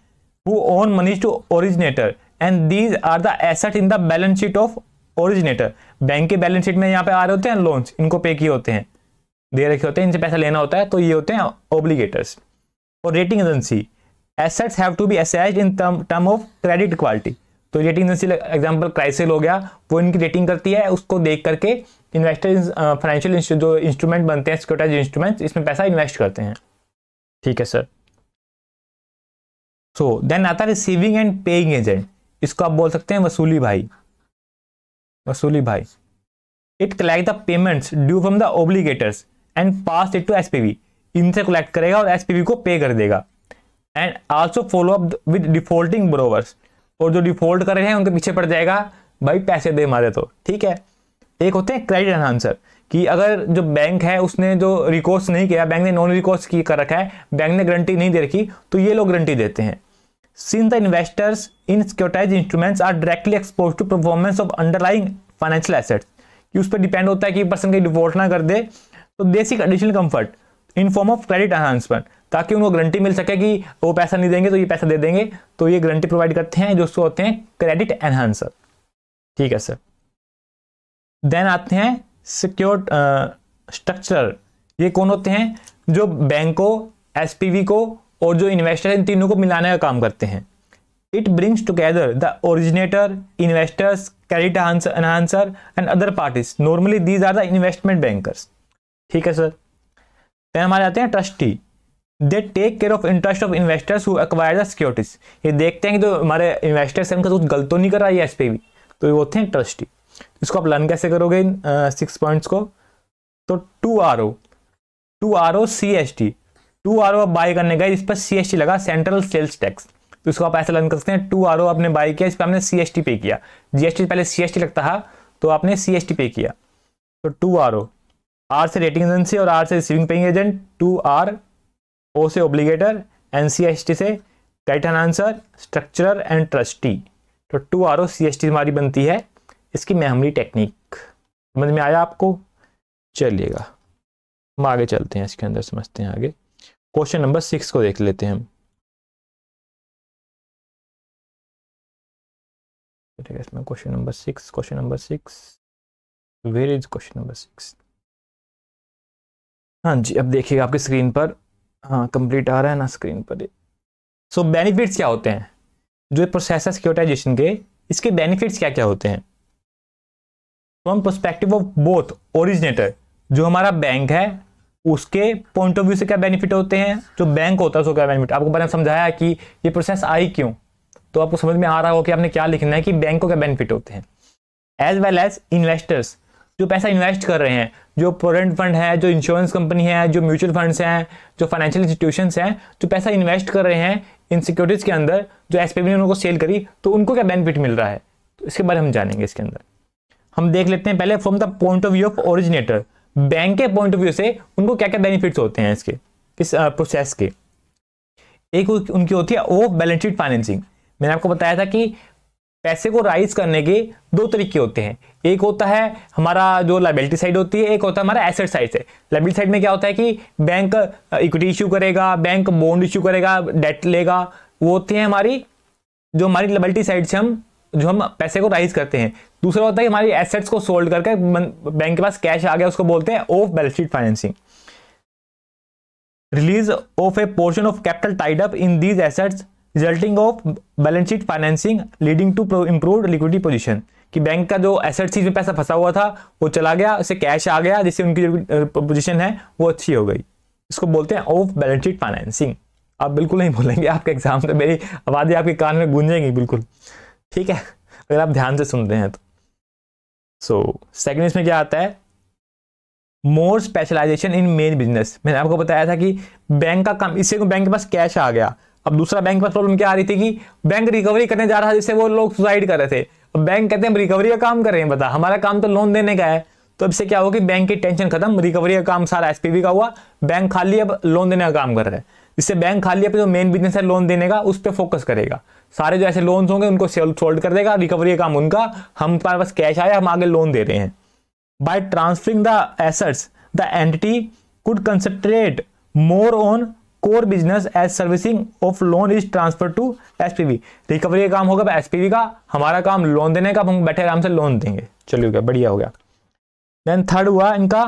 वो own money to originator and these are the asset in the balance sheet of originator bank के बैलेंस शीट में यहाँ पे आ रहे होते हैं लोन्स इनको पे किए होते हैं दे रखे होते हैं इनसे पैसा लेना होता है तो ये होते हैं ओब्लीगेटर्स और rating agency assets have to be assessed in term of credit quality तो रेटिंग एजेंसी एग्जाम्पल क्राइसिल हो गया वो इनकी रेटिंग करती है उसको देख करके इन्वेस्टर्स फाइनेंशियल uh, जो इंस्ट्रूमेंट बनते हैं सिक्योरिटाइज इंस्ट्रूमेंट्स इसमें पैसा इन्वेस्ट करते हैं ठीक है सर सो देन आता है रिसीविंग एंड पेइंग एजेंट इसको आप बोल सकते हैं वसूली भाई वसूली भाई it collect the payments due from the obligators and pass it to V इनसे कलेक्ट करेगा और वी को पे कर देगा and also follow up with defaulting borrowers और जो डिफॉल्ट कर रहे हैं उनके पीछे पड़ जाएगा भाई पैसे दे मारे तो ठीक है एक होते हैं क्रेडिट एनहांसर कि अगर जो बैंक है उसने जो रिकोर्स नहीं किया बैंक ने नॉन रिकोर्स की कर रखा है बैंक ने गारंटी नहीं दे रखी तो ये लोग गारंटी देते हैं since the investors in securitise instruments are directly expose to performance of underlying financial assets कि उस पर डिपेंड होता है कि पर्सन कहीं डिफॉल्ट ना कर दे तो basic additional comfort in form of credit enhancement ताकि उनको गारंटी मिल सके कि वो पैसा नहीं देंगे तो ये पैसा दे देंगे तो ये गारंटी प्रोवाइड करते हैं जो उसको होते हैं क्रेडिट एनहांसर ठीक है सर देन आते हैं सिक्योर स्ट्रक्चर uh, ये कौन होते हैं जो बैंकों एसपीवी को और जो इन्वेस्टर इन तीनों को मिलाने का काम करते हैं it brings together the originator investors credit enhancer and other parties normally these are the investment bankers ठीक है सर देन हमारे आते हैं trustee they take care of interest of investors who acquire the securities ये देखते हैं कि जो तो हमारे इन्वेस्टर्स हैं उनका कुछ गलत तो नहीं कर रहा है एस तो ये होते हैं ट्रस्टी इसको आप लर्न कैसे करोगे इन सिक्स uh, पॉइंट्स को तो two R O two R O C S T two R O आप बाई करने गए इस पर सी एस टी लगा सेंट्रल सेल्स टैक्स तो इसको आप ऐसे लर्न कर सकते हैं टू आर ओ आपने बाई किया इस पर हमने सी एस टी पे किया जी एस टी पहले सी एस टी लगता था तो आपने सी एस टी पे किया तो टू आर ओ आर से रेटिंग एजेंसी और आर से receiving paying agent two R O से obligator and C S T से right answer structurer and trustee तो two R O C S T हमारी बनती है इसकी मेमोरी टेक्निक समझ में आया आपको चलिएगा हम आगे चलते हैं इसके अंदर समझते हैं आगे क्वेश्चन नंबर सिक्स को देख लेते हैं हम इसमें question number six question number six where is question number six हाँ जी अब देखिएगा आपकी स्क्रीन पर हाँ कंप्लीट आ रहा है ना स्क्रीन पर सो बेनिफिट्स क्या होते हैं जो प्रोसेसर सिक्योरिटाइजेशन के इसके बेनिफिट्स क्या क्या होते हैं from perspective of both originator जो हमारा बैंक है उसके पॉइंट ऑफ व्यू से क्या बेनिफिट होते हैं जो बैंक होता है उसको क्या बेनिफिट आपको मैंने समझाया कि ये प्रोसेस आई क्यों तो आपको समझ में आ रहा हो कि आपने क्या लिखना है कि बैंक को क्या बेनिफिट होते हैं एज वेल एज इन्वेस्टर्स जो पैसा इन्वेस्ट कर रहे हैं जो प्रोडेंट फंड है जो इंश्योरेंस कंपनी है जो म्यूचुअल फंड्स हैं जो फाइनेंशियल इंस्टीट्यूशंस हैं जो पैसा इन्वेस्ट कर रहे हैं इन सिक्योरिटीज़ के अंदर जो एस ने उनको सेल करी तो उनको क्या बेनिफिट मिल रहा है तो इसके बारे में हम जानेंगे इसके अंदर हम देख लेते हैं पहले from the point of view of originator bank के पॉइंट ऑफ व्यू से उनको क्या क्या बेनिफिट्स होते हैं इसके इस प्रोसेस के एक उनकी होती है ऑफ बैलेंस शीट फाइनेंसिंग मैंने आपको बताया था कि पैसे को राइज करने के दो तरीके होते हैं एक होता है हमारा जो लाइबिलिटी साइड होती है एक होता है हमारा एसेट साइड से लाइबिलिटी साइड में क्या होता है कि बैंक इक्विटी इशू करेगा बैंक बॉन्ड इशू करेगा डेट लेगा वो होती है हमारी जो हमारी लाइबिलिटी साइड से हम जो हम पैसे को राइज करते हैं दूसरा होता है कि हमारी एसेट्स को सोल्ड करके बैंक के पास कैश आ गया उसको बोलते हैं off balance sheet financing release of a portion of capital tied up in these assets resulting off balance sheet financing leading to improve liquidity position कि बैंक का जो एसेट चीज में पैसा फंसा हुआ था वो चला गया उसे कैश आ गया जिससे उनकी जो पोजिशन है वो अच्छी हो गई इसको बोलते हैं ऑफ बैलेंस शीट फाइनेंसिंग आप बिल्कुल नहीं बोलेंगे आपके एग्जाम में मेरी आवाज़ें आपके कान में गूंजेंगी बिल्कुल ठीक है अगर आप ध्यान से सुनते हैं तो सो सेकंड इसमें क्या आता है more specialisation in main business मैंने आपको बताया था कि बैंक का काम इससे बैंक तो के पास कैश आ गया अब दूसरा बैंक पास प्रॉब्लम क्या आ रही थी कि बैंक रिकवरी करने जा रहा था जिससे वो लोग सुसाइड कर रहे थे अब बैंक कहते हैं हम रिकवरी का काम कर रहे हैं बता हमारा काम तो लोन देने का है तो अब से क्या होगा कि बैंक की टेंशन खत्म रिकवरी का काम सारा एसपीबी का हुआ बैंक खाली अब लोन देने का काम कर रहा है इससे बैंक खाली अपने जो मेन बिजनेस है लोन देने का उस पर फोकस करेगा सारे जो ऐसे लोन्स होंगे उनको सोल्ड कर देगा रिकवरी का काम उनका हम हमारे पास कैश आया हम आगे लोन दे रहे हैं by transferring the assets the entity could concentrate more on core business as servicing of loan is transfer to SPV recovery का काम होगा एसपीवी का हमारा काम लोन देने का हम बैठे आराम से लोन देंगे चलिए गया बढ़िया हो गया देन थर्ड हुआ इनका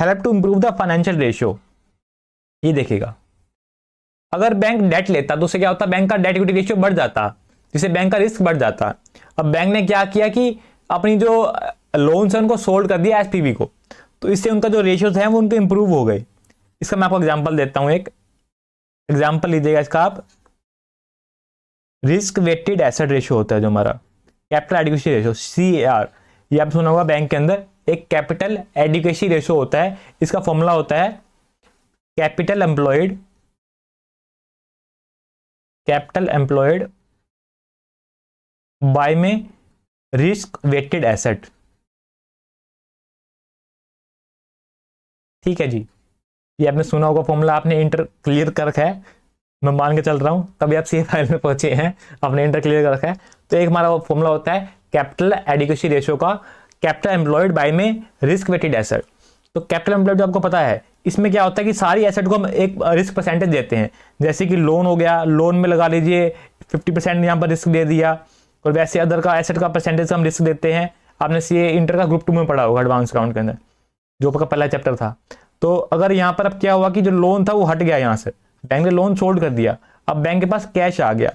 help to improve the financial ratio ये देखेगा अगर बैंक डेट लेता तो उसे क्या होता बैंक का डेट इक्विटी रेशियो बढ़ जाता जिससे बैंक का रिस्क बढ़ जाता अब बैंक ने क्या किया कि अपनी जो लोन्स हैं उनको सोल्ड कर दिया एस को तो इससे उनका जो रेशियोज हैं वो उनके इम्प्रूव हो गए इसका मैं आपको एग्जाम्पल देता हूँ एक एग्जाम्पल लीजिएगा इसका आप रिस्क वेटेड एसेट रेशियो होता है जो हमारा capital adequacy ratio C A R ये आप सुना होगा बैंक के अंदर एक कैपिटल एडुकेशन रेशियो होता है इसका फॉर्मूला होता है capital employed capital employed by में रिस्क वेटेड एसेट ठीक है जी ये आपने सुना होगा फॉर्मूला आपने इंटर क्लियर कर रखा है मैं मान के चल रहा हूं तभी आप सी फाइल में पहुंचे हैं आपने इंटर क्लियर कर रखा है तो एक हमारा फॉर्मूला होता है कैपिटल एडिकेशन रेशो का कैपिटल एम्प्लॉयड बाय में रिस्क वेटेड एसेट तो कैपिटल एम्प्लॉयड जो आपको पता है इसमें क्या होता है कि सारी एसेट को हम एक रिस्क uh, परसेंटेज देते हैं जैसे कि लोन हो गया लोन में लगा लीजिए फिफ्टी परसेंट यहाँ पर रिस्क दे दिया और वैसे अदर का एसेट का परसेंटेज हम रिस्क देते हैं आपने ये इंटर का ग्रुप टू में पढ़ा होगा एडवांस अकाउंट के अंदर जो आपका पहला चैप्टर था तो अगर यहाँ पर अब क्या हुआ कि जो लोन था वो हट गया यहाँ से बैंक ने लोन सोल्ड कर दिया अब बैंक के पास कैश आ गया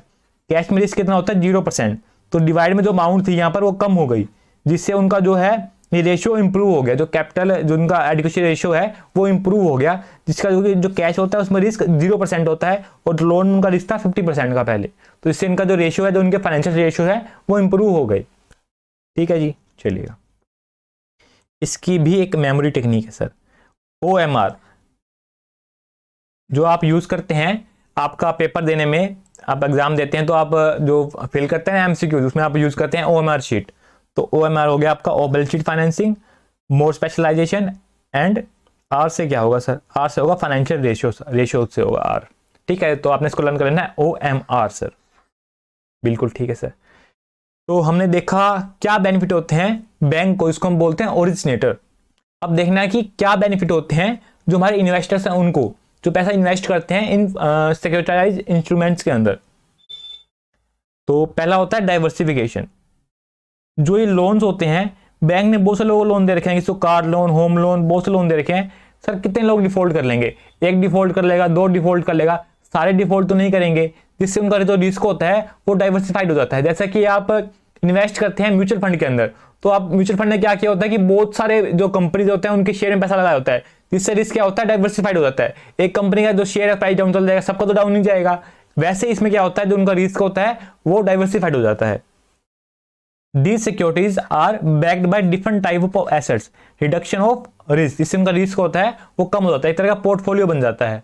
कैश में रिस्क कितना होता है जीरो परसेंट तो डिवाइड में जो अमाउंट थी यहाँ पर वो कम हो गई जिससे उनका जो है ये रेशियो इंप्रूव हो गया जो कैपिटल जो उनका एडुकेशन रेशियो है वो इंप्रूव हो गया जिसका जो जो कैश होता है उसमें रिस्क जीरो परसेंट होता है और लोन उनका रिस्क था फिफ्टी परसेंट का पहले तो इससे इनका जो रेशियो है जो उनके फाइनेंशियल रेशियो है वो इम्प्रूव हो गए ठीक है जी चलिएगा इसकी भी एक मेमोरी टेक्निक है सर ओ एम आर जो आप यूज़ करते हैं आपका पेपर देने में आप एग्ज़ाम देते हैं तो आप जो फिल करते हैं एम उसमें आप यूज़ करते हैं ओ एम आर शीट तो ओ हो गया आपका O balance sheet financing more specialisation and R से क्या होगा सर आर से होगा फाइनेंशियल रेशियो रेशियो से होगा आर ठीक है तो आपने इसको लर्न कर लेना है ओ एम आर सर बिल्कुल ठीक है सर तो हमने देखा क्या बेनिफिट होते हैं बैंक को इसको हम बोलते हैं ओरिजिनेटर अब देखना है कि क्या बेनिफिट होते हैं जो हमारे इन्वेस्टर्स हैं उनको जो पैसा इन्वेस्ट करते हैं इन सिक्योरिटाइज इंस्ट्रूमेंट्स के अंदर तो पहला होता है डाइवर्सिफिकेशन जो ये लोन्स होते हैं बैंक ने बहुत से लोगों को लोन दे रखे हैं जिसको कार लोन होम लोन बहुत से लोन दे रखे हैं सर कितने लोग डिफॉल्ट कर लेंगे एक डिफॉल्ट कर लेगा दो डिफॉल्ट कर लेगा सारे डिफॉल्ट तो नहीं करेंगे जिससे उनका जो रिस्क होता है वो डाइवर्सिफाइड हो जाता है जैसा कि आप इन्वेस्ट करते हैं म्यूचुअल फंड के अंदर तो आप म्यूचुअल फंड ने क्या किया होता है कि बहुत सारे जो कंपनीज होते हैं उनके शेयर में पैसा लगाया होता है जिससे रिस्क क्या होता है डाइवर्सिफाइड हो जाता है एक कंपनी का जो शेयर है प्राइस डाउन चल जाएगा सबका तो डाउन नहीं जाएगा वैसे इसमें क्या होता है जो उनका रिस्क होता है वो डाइवर्सिफाइड हो जाता है these securities are backed by different type of assets reduction of risk इससे उनका रिस्क होता है वो कम हो जाता है एक तरह का पोर्टफोलियो बन जाता है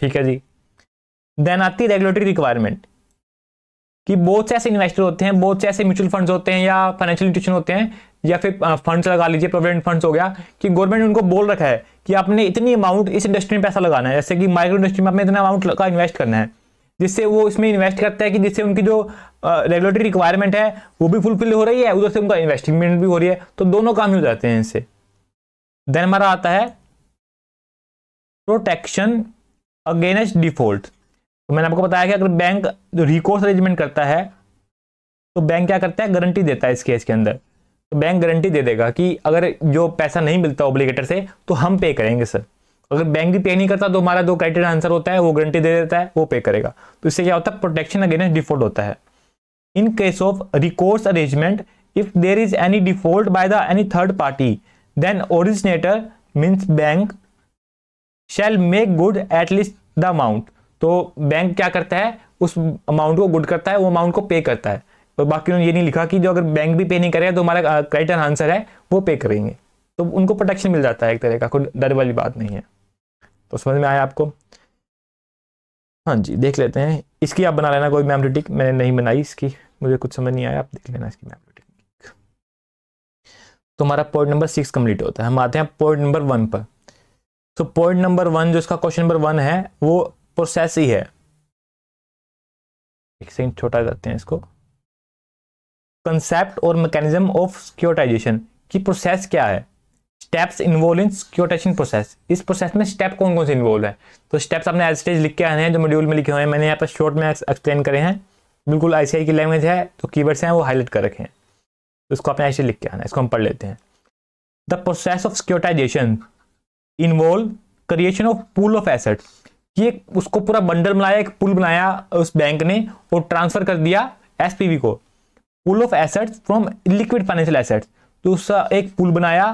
ठीक है जी देन आती रेगुलेटरी रिक्वायरमेंट कि बहुत से ऐसे इन्वेस्टर होते हैं बहुत से ऐसे म्यूचुअल फंड्स होते हैं या फाइनेंशियल इंस्टीट्यूशन होते हैं या फिर फंड्स लगा लीजिए प्रोविडेंट फंड्स हो गया कि गवर्नमेंट ने उनको बोल रखा है कि आपने इतनी अमाउंट इस इंडस्ट्री में पैसा लगाना है जैसे कि माइक्रो इंडस्ट्री में आपने इतना अमाउंट का इन्वेस्ट करना है जिससे वो इसमें इन्वेस्ट करता है कि जिससे उनकी जो रेगुलेटरी रिक्वायरमेंट है वो भी फुलफिल हो रही है उधर से उनका इन्वेस्टमेंट भी हो रही है तो दोनों काम ही हो जाते हैं इनसे देन हमारा आता है प्रोटेक्शन अगेंस्ट डिफॉल्ट तो मैंने आपको बताया कि अगर बैंक जो रिकोर्स अरेंजमेंट करता है तो बैंक क्या करता है गारंटी देता है इस केस के अंदर तो बैंक गारंटी दे देगा कि अगर जो पैसा नहीं मिलता ऑब्लिगेटर से तो हम पे करेंगे सर अगर बैंक भी पे नहीं करता तो हमारा दो क्राइटेरिया आंसर होता है वो गारंटी दे देता है वो पे करेगा तो इससे क्या होता है प्रोटेक्शन अगेंस्ट डिफॉल्ट होता है in case of recourse arrangement if there is any default by the any third party then originator means bank shall make good at least the amount तो बैंक क्या करता है उस अमाउंट को good करता है वो अमाउंट को पे करता है और बाकी उन्होंने ये नहीं लिखा कि जो अगर बैंक भी पे नहीं करेगा तो हमारा क्राइटेरिया आंसर है वो पे करेंगे तो उनको प्रोटेक्शन मिल जाता है एक तरह का कोई डर वाली बात नहीं है तो समझ में आया आपको हाँ जी देख लेते हैं इसकी आप बना लेना कोई मैमरेटिक मैंने नहीं बनाई इसकी मुझे कुछ समझ नहीं आया आप देख लेना इसकी मैमरेटिक तो हमारा पॉइंट नंबर सिक्स कंप्लीट होता है हम आते हैं पॉइंट नंबर वन पर तो पॉइंट नंबर वन जो इसका क्वेश्चन नंबर वन है वो प्रोसेस ही है एक सेकेंड छोटा करते हैं इसको कंसेप्ट और मैकेनिज्म ऑफ सिक्योरिटाइजेशन की प्रोसेस क्या है steps involve in quotation process इस प्रोसेस में स्टेप कौन कौन से इन्वॉल्व है तो स्टेप्स आपने एज स्टेज लिख के आने हैं जो मॉड्यूल में लिखे हुए हैं मैंने यहाँ पर शॉर्ट में एक्सप्लेन करे हैं बिल्कुल आई की लैंग्वेज है तो कीवर्ड्स हैं वो हाईलाइट कर रखे हैं तो इसको आपने ऐसे लिख के आना है इसको हम पढ़ लेते हैं the process of securitisation involve creation of pool of asset ये उसको पूरा बंडल बनाया एक पुल बनाया उस बैंक ने और ट्रांसफर कर दिया एसपीवी को pool of assets from liquid financial assets तो उसका एक पुल बनाया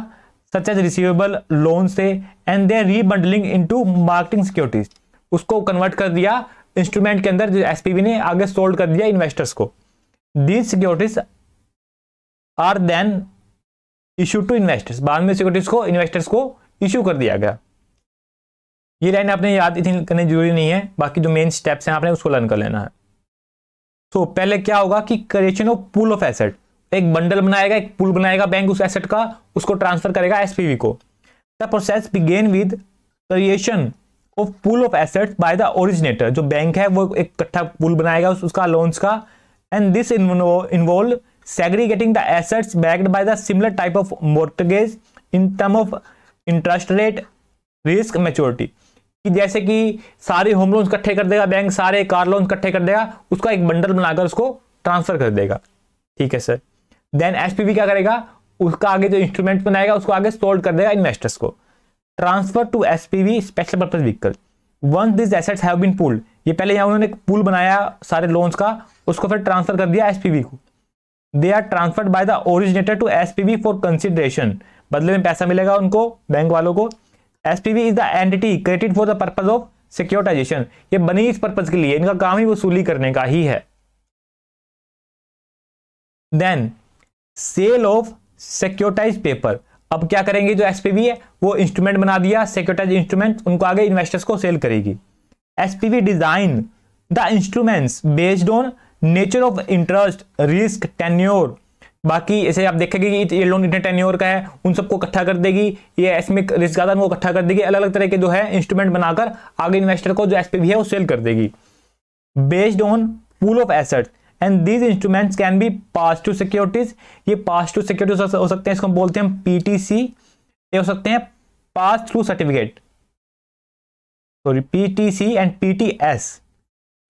सच एज रिसीवेबल लोन से and their rebundling to marketing securities उसको कन्वर्ट कर दिया इंस्ट्रूमेंट के अंदर जो एसपीबी ने आगे सोल्ड कर दिया इन्वेस्टर्स को these securities are then issue to investors बाद में सिक्योरिटीज को इन्वेस्टर्स को इशू कर दिया गया ये लाइन आपने याद इतनी करनी जरूरी नहीं है बाकी जो मेन स्टेप्स हैं आपने उसको लर्न कर लेना है तो so, पहले क्या होगा कि creation of pool of asset एक बंडल बनाएगा एक पुल बनाएगा बैंक उस एसेट का उसको ट्रांसफर करेगा एसपीवी को the process begin with creation of pool of assets by the originator जो बैंक है वो एक इकट्ठा पुल बनाएगा उस, उसका लोन्स का and this involve segregating the assets backed by the similar type of mortgage in term of interest rate risk maturity कि जैसे कि सारे होम लोन्स इकट्ठे कर देगा बैंक सारे कार लोन्स इकट्ठे कर देगा उसका एक बंडल बनाकर उसको ट्रांसफर कर देगा ठीक है सर देन एसपीबी क्या करेगा उसका आगे जो इंस्ट्रूमेंट बनाएगा उसको आगे सोल्ड कर देगा इन्वेस्टर्स को transfer to S special purpose vehicle once this assets have been pooled ये पहले यहाँ उन्होंने पुल बनाया सारे लोन्स का उसको फिर ट्रांसफर कर दिया एसपीवी को they are transfer by the originator to SPV for consideration बदले में पैसा मिलेगा उनको बैंक वालों को SPV is the entity credit for the purpose of securitisation ये बनी इस पर्पज के लिए इनका काम ही वसूली करने का ही है then sale of securitise paper अब क्या करेंगे जो एसपीवी है वो इंस्ट्रूमेंट बना दिया सिक्योरिटाइज इंस्ट्रूमेंट उनको आगे इन्वेस्टर्स को सेल करेगी SPV design the instruments based on nature of interest risk tenure बाकी ऐसे आप देखेंगे कि ये लोन इतने टेन्योर का है उन सबको इकट्ठा कर देगी ये इसमें रिस्क ज़्यादा उनको इकट्ठा कर देगी अलग अलग तरह के जो है इंस्ट्रूमेंट बनाकर आगे इन्वेस्टर को जो एसपीवी है वो सेल कर देगी based on pool of assets and these instruments can be pass to securities ये पास टू सिक्योरिटीज हो सकते हैं इसको हम बोलते हैं पीटीसी ये हो सकते हैं pass through certificate sorry PTC and PTS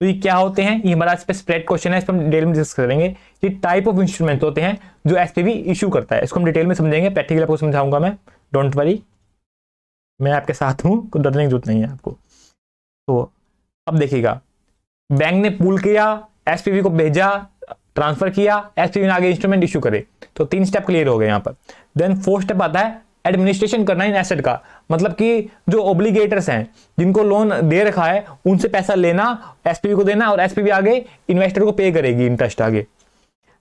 तो ये क्या होते हैं ये हमारा इस पर स्प्रेड क्वेश्चन है इस पर हम डिटेल में डिस्कस करेंगे ये टाइप ऑफ इंस्ट्रूमेंट होते हैं जो एस पी इशू करता है इसको हम डिटेल में समझेंगे प्रैक्टिकल आपको समझाऊंगा मैं डोंट वरी मैं आपके साथ हूँ तो डरने की जरूरत नहीं है आपको तो अब देखिएगा बैंक ने पुल किया एसपीवी को भेजा ट्रांसफर किया एसपीवी ने आगे इंस्ट्रूमेंट इशू करे तो तीन स्टेप क्लियर हो गए यहाँ पर देन फोर्थ स्टेप आता है एडमिनिस्ट्रेशन करना इन एसेट का मतलब कि जो ओब्लीगेटर्स हैं जिनको लोन दे रखा है उनसे पैसा लेना एसपीवी को देना और एसपीवी आगे इन्वेस्टर को पे करेगी इंटरेस्ट आगे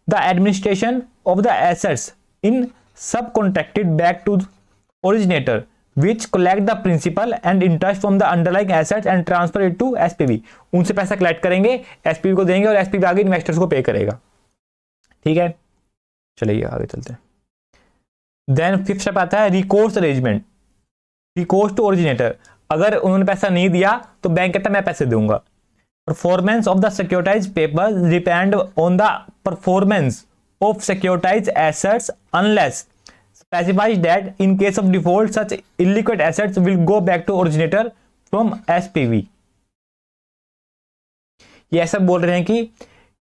the administration of the assets in sub contracted back to originator which collect the principal and interest from the underlying asset and transfer it to SPV उनसे पैसा कलेक्ट करेंगे एसपीवी को देंगे और एसपीबी आगे इन्वेस्टर्स को पे करेगा ठीक है चलिए आगे चलते हैं देन फिफ्थ स्टेप आता है recourse arrangement recourse to originator अगर उन्होंने पैसा नहीं दिया तो बैंक कहता मैं पैसे दूंगा performance of the securitise paper depend on the performance of securitise assets unless specifies that in case of default such illiquid assets will go back to originator from SPV ये सब बोल रहे हैं कि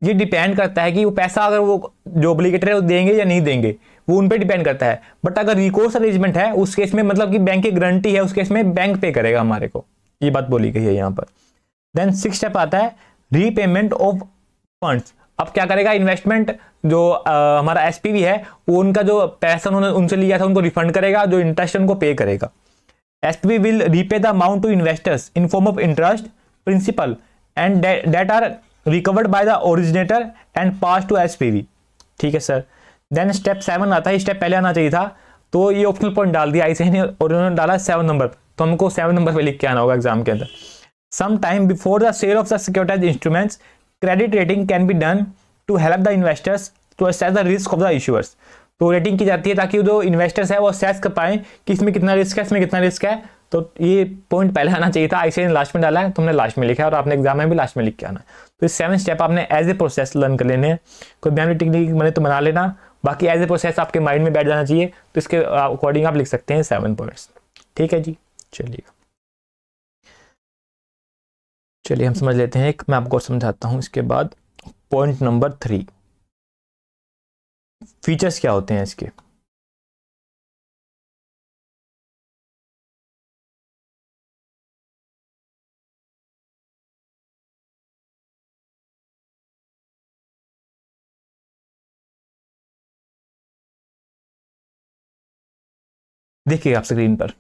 ये डिपेंड करता है कि वो पैसा अगर वो जो ऑब्लिगेटर है वो देंगे या नहीं देंगे वो उन पर डिपेंड करता है बट अगर रिकोर्स अरेंजमेंट है उस केस में मतलब कि बैंक की गारंटी है उस केस में बैंक पे करेगा हमारे को ये बात बोली गई है यहाँ पर देन सिक्स स्टेप आता है रीपेमेंट ऑफ फंड्स अब क्या करेगा इन्वेस्टमेंट जो आ, हमारा एस है वो उनका जो पैसा उन्होंने उनसे लिया था उनको रिफंड करेगा जो इंटरेस्ट उनको पे करेगा S will repay the amount to investors in form of interest principal and debt are recovered by the originator and pass to S ठीक है सर देन स्टेप सेवन आता है स्टेप पहले आना चाहिए था तो ये ऑप्शनल पॉइंट डाल दिया ऐसे ही और उन्होंने डाला सेवन नंबर तो हमको सेवन नंबर पे लिख के आना होगा एग्जाम के अंदर some time before the sale of the securitise instruments credit rating can be done to help the investors to assess the risk of the issuers तो रेटिंग की जाती है ताकि जो इन्वेस्टर्स है वो असेस कर पाएँ कि इसमें कितना रिस्क है इसमें कितना रिस्क है तो ये पॉइंट पहले आना चाहिए था आईसीआई ने लास्ट में डाला है तुमने लास्ट में लिखा है और आपने एग्जाम में भी लास्ट में लिख के आना तो इस सेवन स्टेप आपने एज ए प्रोसेस लर्न कर लेने हैं कोई बैन टेक्निक बने तो बना लेना बाकी एज ए प्रोसेस आपके माइंड में बैठ जाना चाहिए तो इसके अकॉर्डिंग आप लिख सकते हैं सेवन पॉइंट्स ठीक है जी चलिएगा चलिए हम समझ लेते हैं एक मैं आपको समझाता हूँ इसके बाद पॉइंट नंबर थ्री फीचर्स क्या होते हैं इसके देखिए आप स्क्रीन पर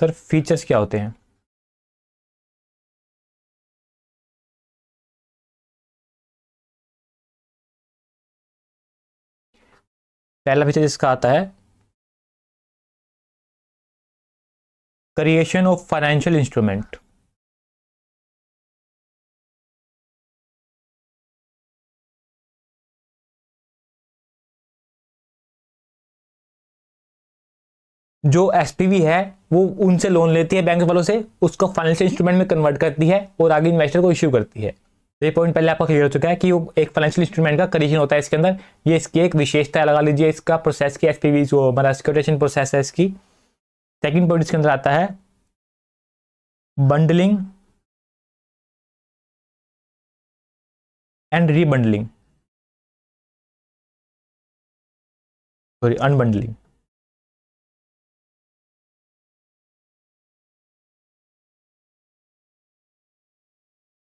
सर फीचर्स क्या होते हैं पहला फीचर इसका आता है क्रिएशन ऑफ फाइनेंशियल इंस्ट्रूमेंट जो एस है वो उनसे लोन लेती है बैंक वालों से उसको फाइनेंशियल इंस्ट्रूमेंट में कन्वर्ट करती है और आगे इन्वेस्टर को इश्यू करती है तो ये पॉइंट पहले आपका क्लियर हो चुका है कि वो एक फाइनेंशियल इंस्ट्रूमेंट का करीजन होता है इसके अंदर ये इसकी एक विशेषता लगा लीजिए इसका प्रोसेस की एस जो हमारा सिक्योरिटेशन प्रोसेस है इसकी सेकेंड पॉइंट इसके अंदर आता है bundling and rebundling sorry unbundling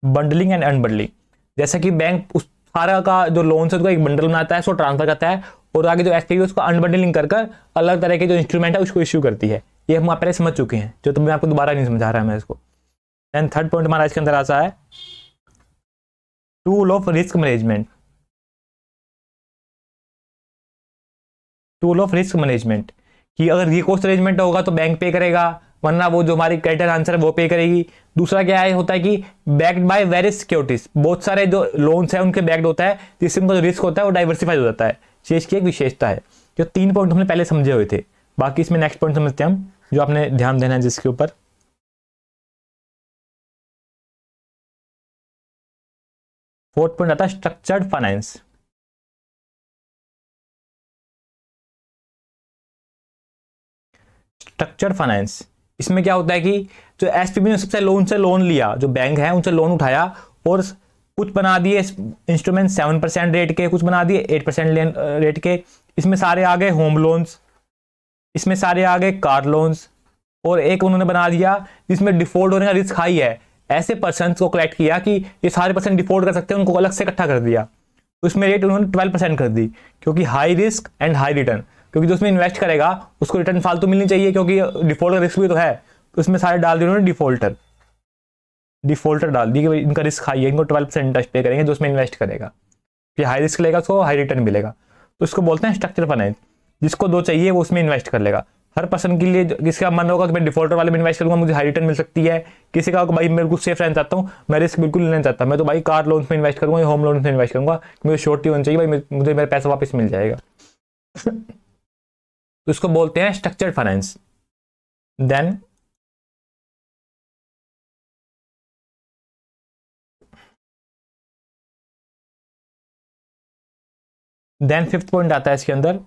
bundling and unbundling जैसे कि बैंक उस सारा का जो लोन से उसका एक बंडल बनाता है उसको ट्रांसफर करता है और आगे जो एस पी उसको अनबंडलिंग कर कर अलग तरह के जो इंस्ट्रूमेंट है उसको इश्यू करती है ये हम आप पहले समझ चुके हैं जो तो मैं आपको दोबारा नहीं समझा रहा है मैं इसको एंड थर्ड पॉइंट हमारा इसके अंदर आता है tool of risk management tool of risk management कि अगर ये कोस्ट अरेंजमेंट होगा तो बैंक पे करेगा वरना वो जो हमारी क्रेडिट आंसर है वो पे करेगी दूसरा क्या है होता है कि बैक्ड बाय वेरी सिक्योरिटीज बहुत सारे जो लोन्स है उनके बैक्ड होता है जिससे उनका जो रिस्क होता है वो डाइवर्सिफाइड हो जाता है शेष की एक विशेषता है जो तीन पॉइंट हमने पहले समझे हुए थे बाकी इसमें नेक्स्ट पॉइंट समझते हैं हम जो आपने ध्यान देना है जिसके ऊपर फोर्थ पॉइंट आता है स्ट्रक्चर्ड फाइनेंस स्ट्रक्चर्ड फाइनेंस इसमें क्या होता है कि जो एस ने सबसे लोन से लोन लिया जो बैंक है उनसे लोन उठाया और कुछ बना दिए इंस्ट्रूमेंट सेवन परसेंट रेट के कुछ बना दिए एट परसेंट रेट के इसमें सारे आ गए होम लोन्स इसमें सारे आ गए कार लोन्स और एक उन्होंने बना दिया जिसमें डिफॉल्ट होने का रिस्क हाई है ऐसे पर्सन को कलेक्ट किया कि ये सारे पर्सन डिफॉल्ट कर सकते हैं उनको अलग से इकट्ठा कर दिया उसमें तो रेट उन्होंने ट्वेल्व परसेंट कर दी क्योंकि high risk and high return क्योंकि जो उसमें इन्वेस्ट करेगा उसको रिटर्न फालतू मिलनी चाहिए क्योंकि डिफॉल्ट का रिस्क भी तो है तो इसमें सारे डाल दिए उन्होंने डिफॉल्टर डिफॉल्टर डाल दिए कि भाई इनका रिस्क हाई है इनको ट्वेल्व परसेंट इंटरेस्ट पे करेंगे जो उसमें इन्वेस्ट करेगा फिर हाई रिस्क लेगा उसको हाई रिटर्न मिलेगा तो इसको बोलते हैं स्ट्रक्चर फाइनेंस जिसको दो चाहिए वो उसमें इन्वेस्ट कर लेगा हर पर्सन के लिए किसका मन होगा कि मैं डिफॉल्टर वाले में इन्वेस्ट करूंगा मुझे हाई रिटर्न मिल सकती है किसी का भाई मैं बिल्कुल सेफ रहना चाहता हूँ मैं रिस्क बिल्कुल नहीं चाहता मैं तो भाई कार लोन में इन्वेस्ट करूंगा होम लोन में इन्वेस्ट करूंगा मुझे शॉर्टी होनी चाहिए भाई मुझे मेरा पैसा वापस मिल जाएगा तो इसको बोलते हैं structured finance then then fifth point आता है इसके अंदर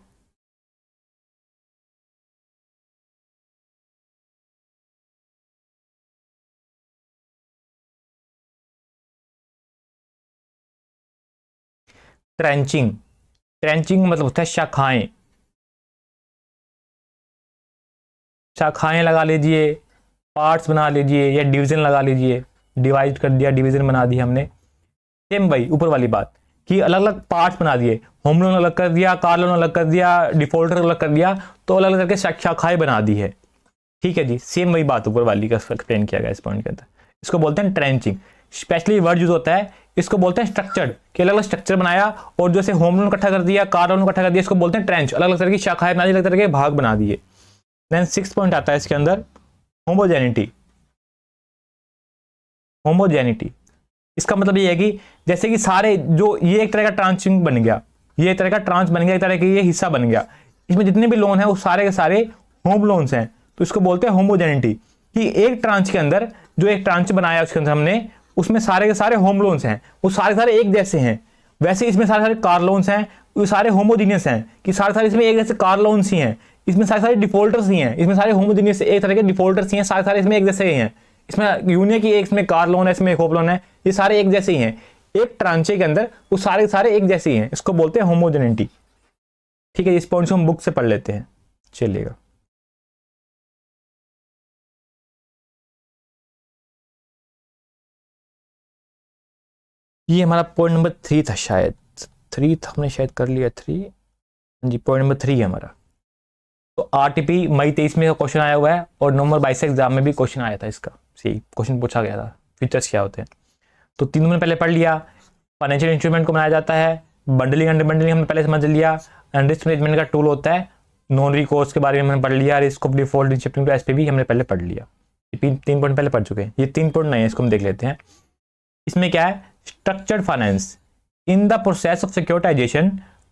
ट्रेंचिंग ट्रेंचिंग मतलब होता है शाखाएं शाखाएं अच्छा, लगा लीजिए पार्ट्स बना लीजिए या डिवीज़न लगा लीजिए डिवाइड कर दिया डिवीज़न बना दिया हमने सेम वही ऊपर वाली बात कि अलग अलग पार्ट्स बना दिए होम लोन अलग कर दिया कार लोन अलग कर दिया डिफॉल्टर अलग कर दिया तो अलग अलग करके शाखाएं बना दी है ठीक है जी सेम वही बात ऊपर वाली का एक्सप्लेन किया गया इस पॉइंट के अंदर इसको बोलते हैं ट्रेंचिंग स्पेशली वर्ड यूज होता है इसको बोलते हैं स्ट्रक्चर कि अलग अलग स्ट्रक्चर बनाया और जैसे होम लोन इकट्ठा कर दिया कार लोन इकट्ठा कर दिया इसको बोलते हैं ट्रेंच अलग अलग तरह की शाखाएं बना दी अलग तरह के भाग बना दिए देन सिक्स पॉइंट आता है इसके अंदर होमोजेनिटी होमोजेनिटी इसका मतलब ये है कि जैसे कि सारे जो ये एक तरह का ट्रांसिंग बन गया ये एक तरह का ट्रांस बन गया एक तरह का ये हिस्सा बन गया इसमें जितने भी लोन है वो सारे के सारे होम लोन्स हैं तो इसको बोलते हैं होमोजेनिटी कि एक ट्रांच के अंदर जो एक ट्रांच बनाया उसके अंदर हमने उसमें सारे के सारे होम लोन्स हैं वो सारे सारे एक जैसे हैं वैसे इसमें सारे सारे कार लोन्स हैं वो सारे होमोजीनियस हैं कि सारे सारे इसमें एक जैसे कार लोन्स ही हैं इसमें सारे सारे डिफॉल्टर्स ही हैं इसमें सारे होमोजीनियस एक तरह के डिफॉल्टर्स ही हैं सारे सारे इसमें एक जैसे ही हैं इसमें यूनियन की एक इसमें कार लोन है इसमें होप लोन है ये सारे एक जैसे ही हैं एक ट्रांचे के अंदर वो सारे सारे एक जैसे ही हैं इसको बोलते हैं होमोजेनिटी ठीक है इस पॉइंट को हम बुक से पढ़ लेते हैं चलिएगा ये हमारा पॉइंट नंबर थ्री था शायद थ्री था हमने शायद कर लिया थ्री हाँ जी पॉइंट नंबर थ्री है हमारा तो आरटीपी मई तेईस में क्वेश्चन आया हुआ है और नवंबर बाईस एग्जाम में भी क्वेश्चन आया था इसका सही क्वेश्चन पूछा गया था फीचर्स क्या होते हैं तो तीन दिन पहले पढ़ लिया फाइनेंशियल इंस्ट्रूमेंट को बनाया जाता है बंडलिंग अंडर बंडलिंग हमने पहले समझ लिया रिस्क मैनेजमेंट का टूल होता है नॉन रिकोर्स के बारे में हमने पढ़ लिया risk of default shifting S P भी हमने पहले पढ़ लिया तीन पॉइंट पहले पढ़ चुके हैं ये तीन पॉइंट नए हैं इसको हम देख लेते हैं इसमें क्या है structured finance in the process of securitisation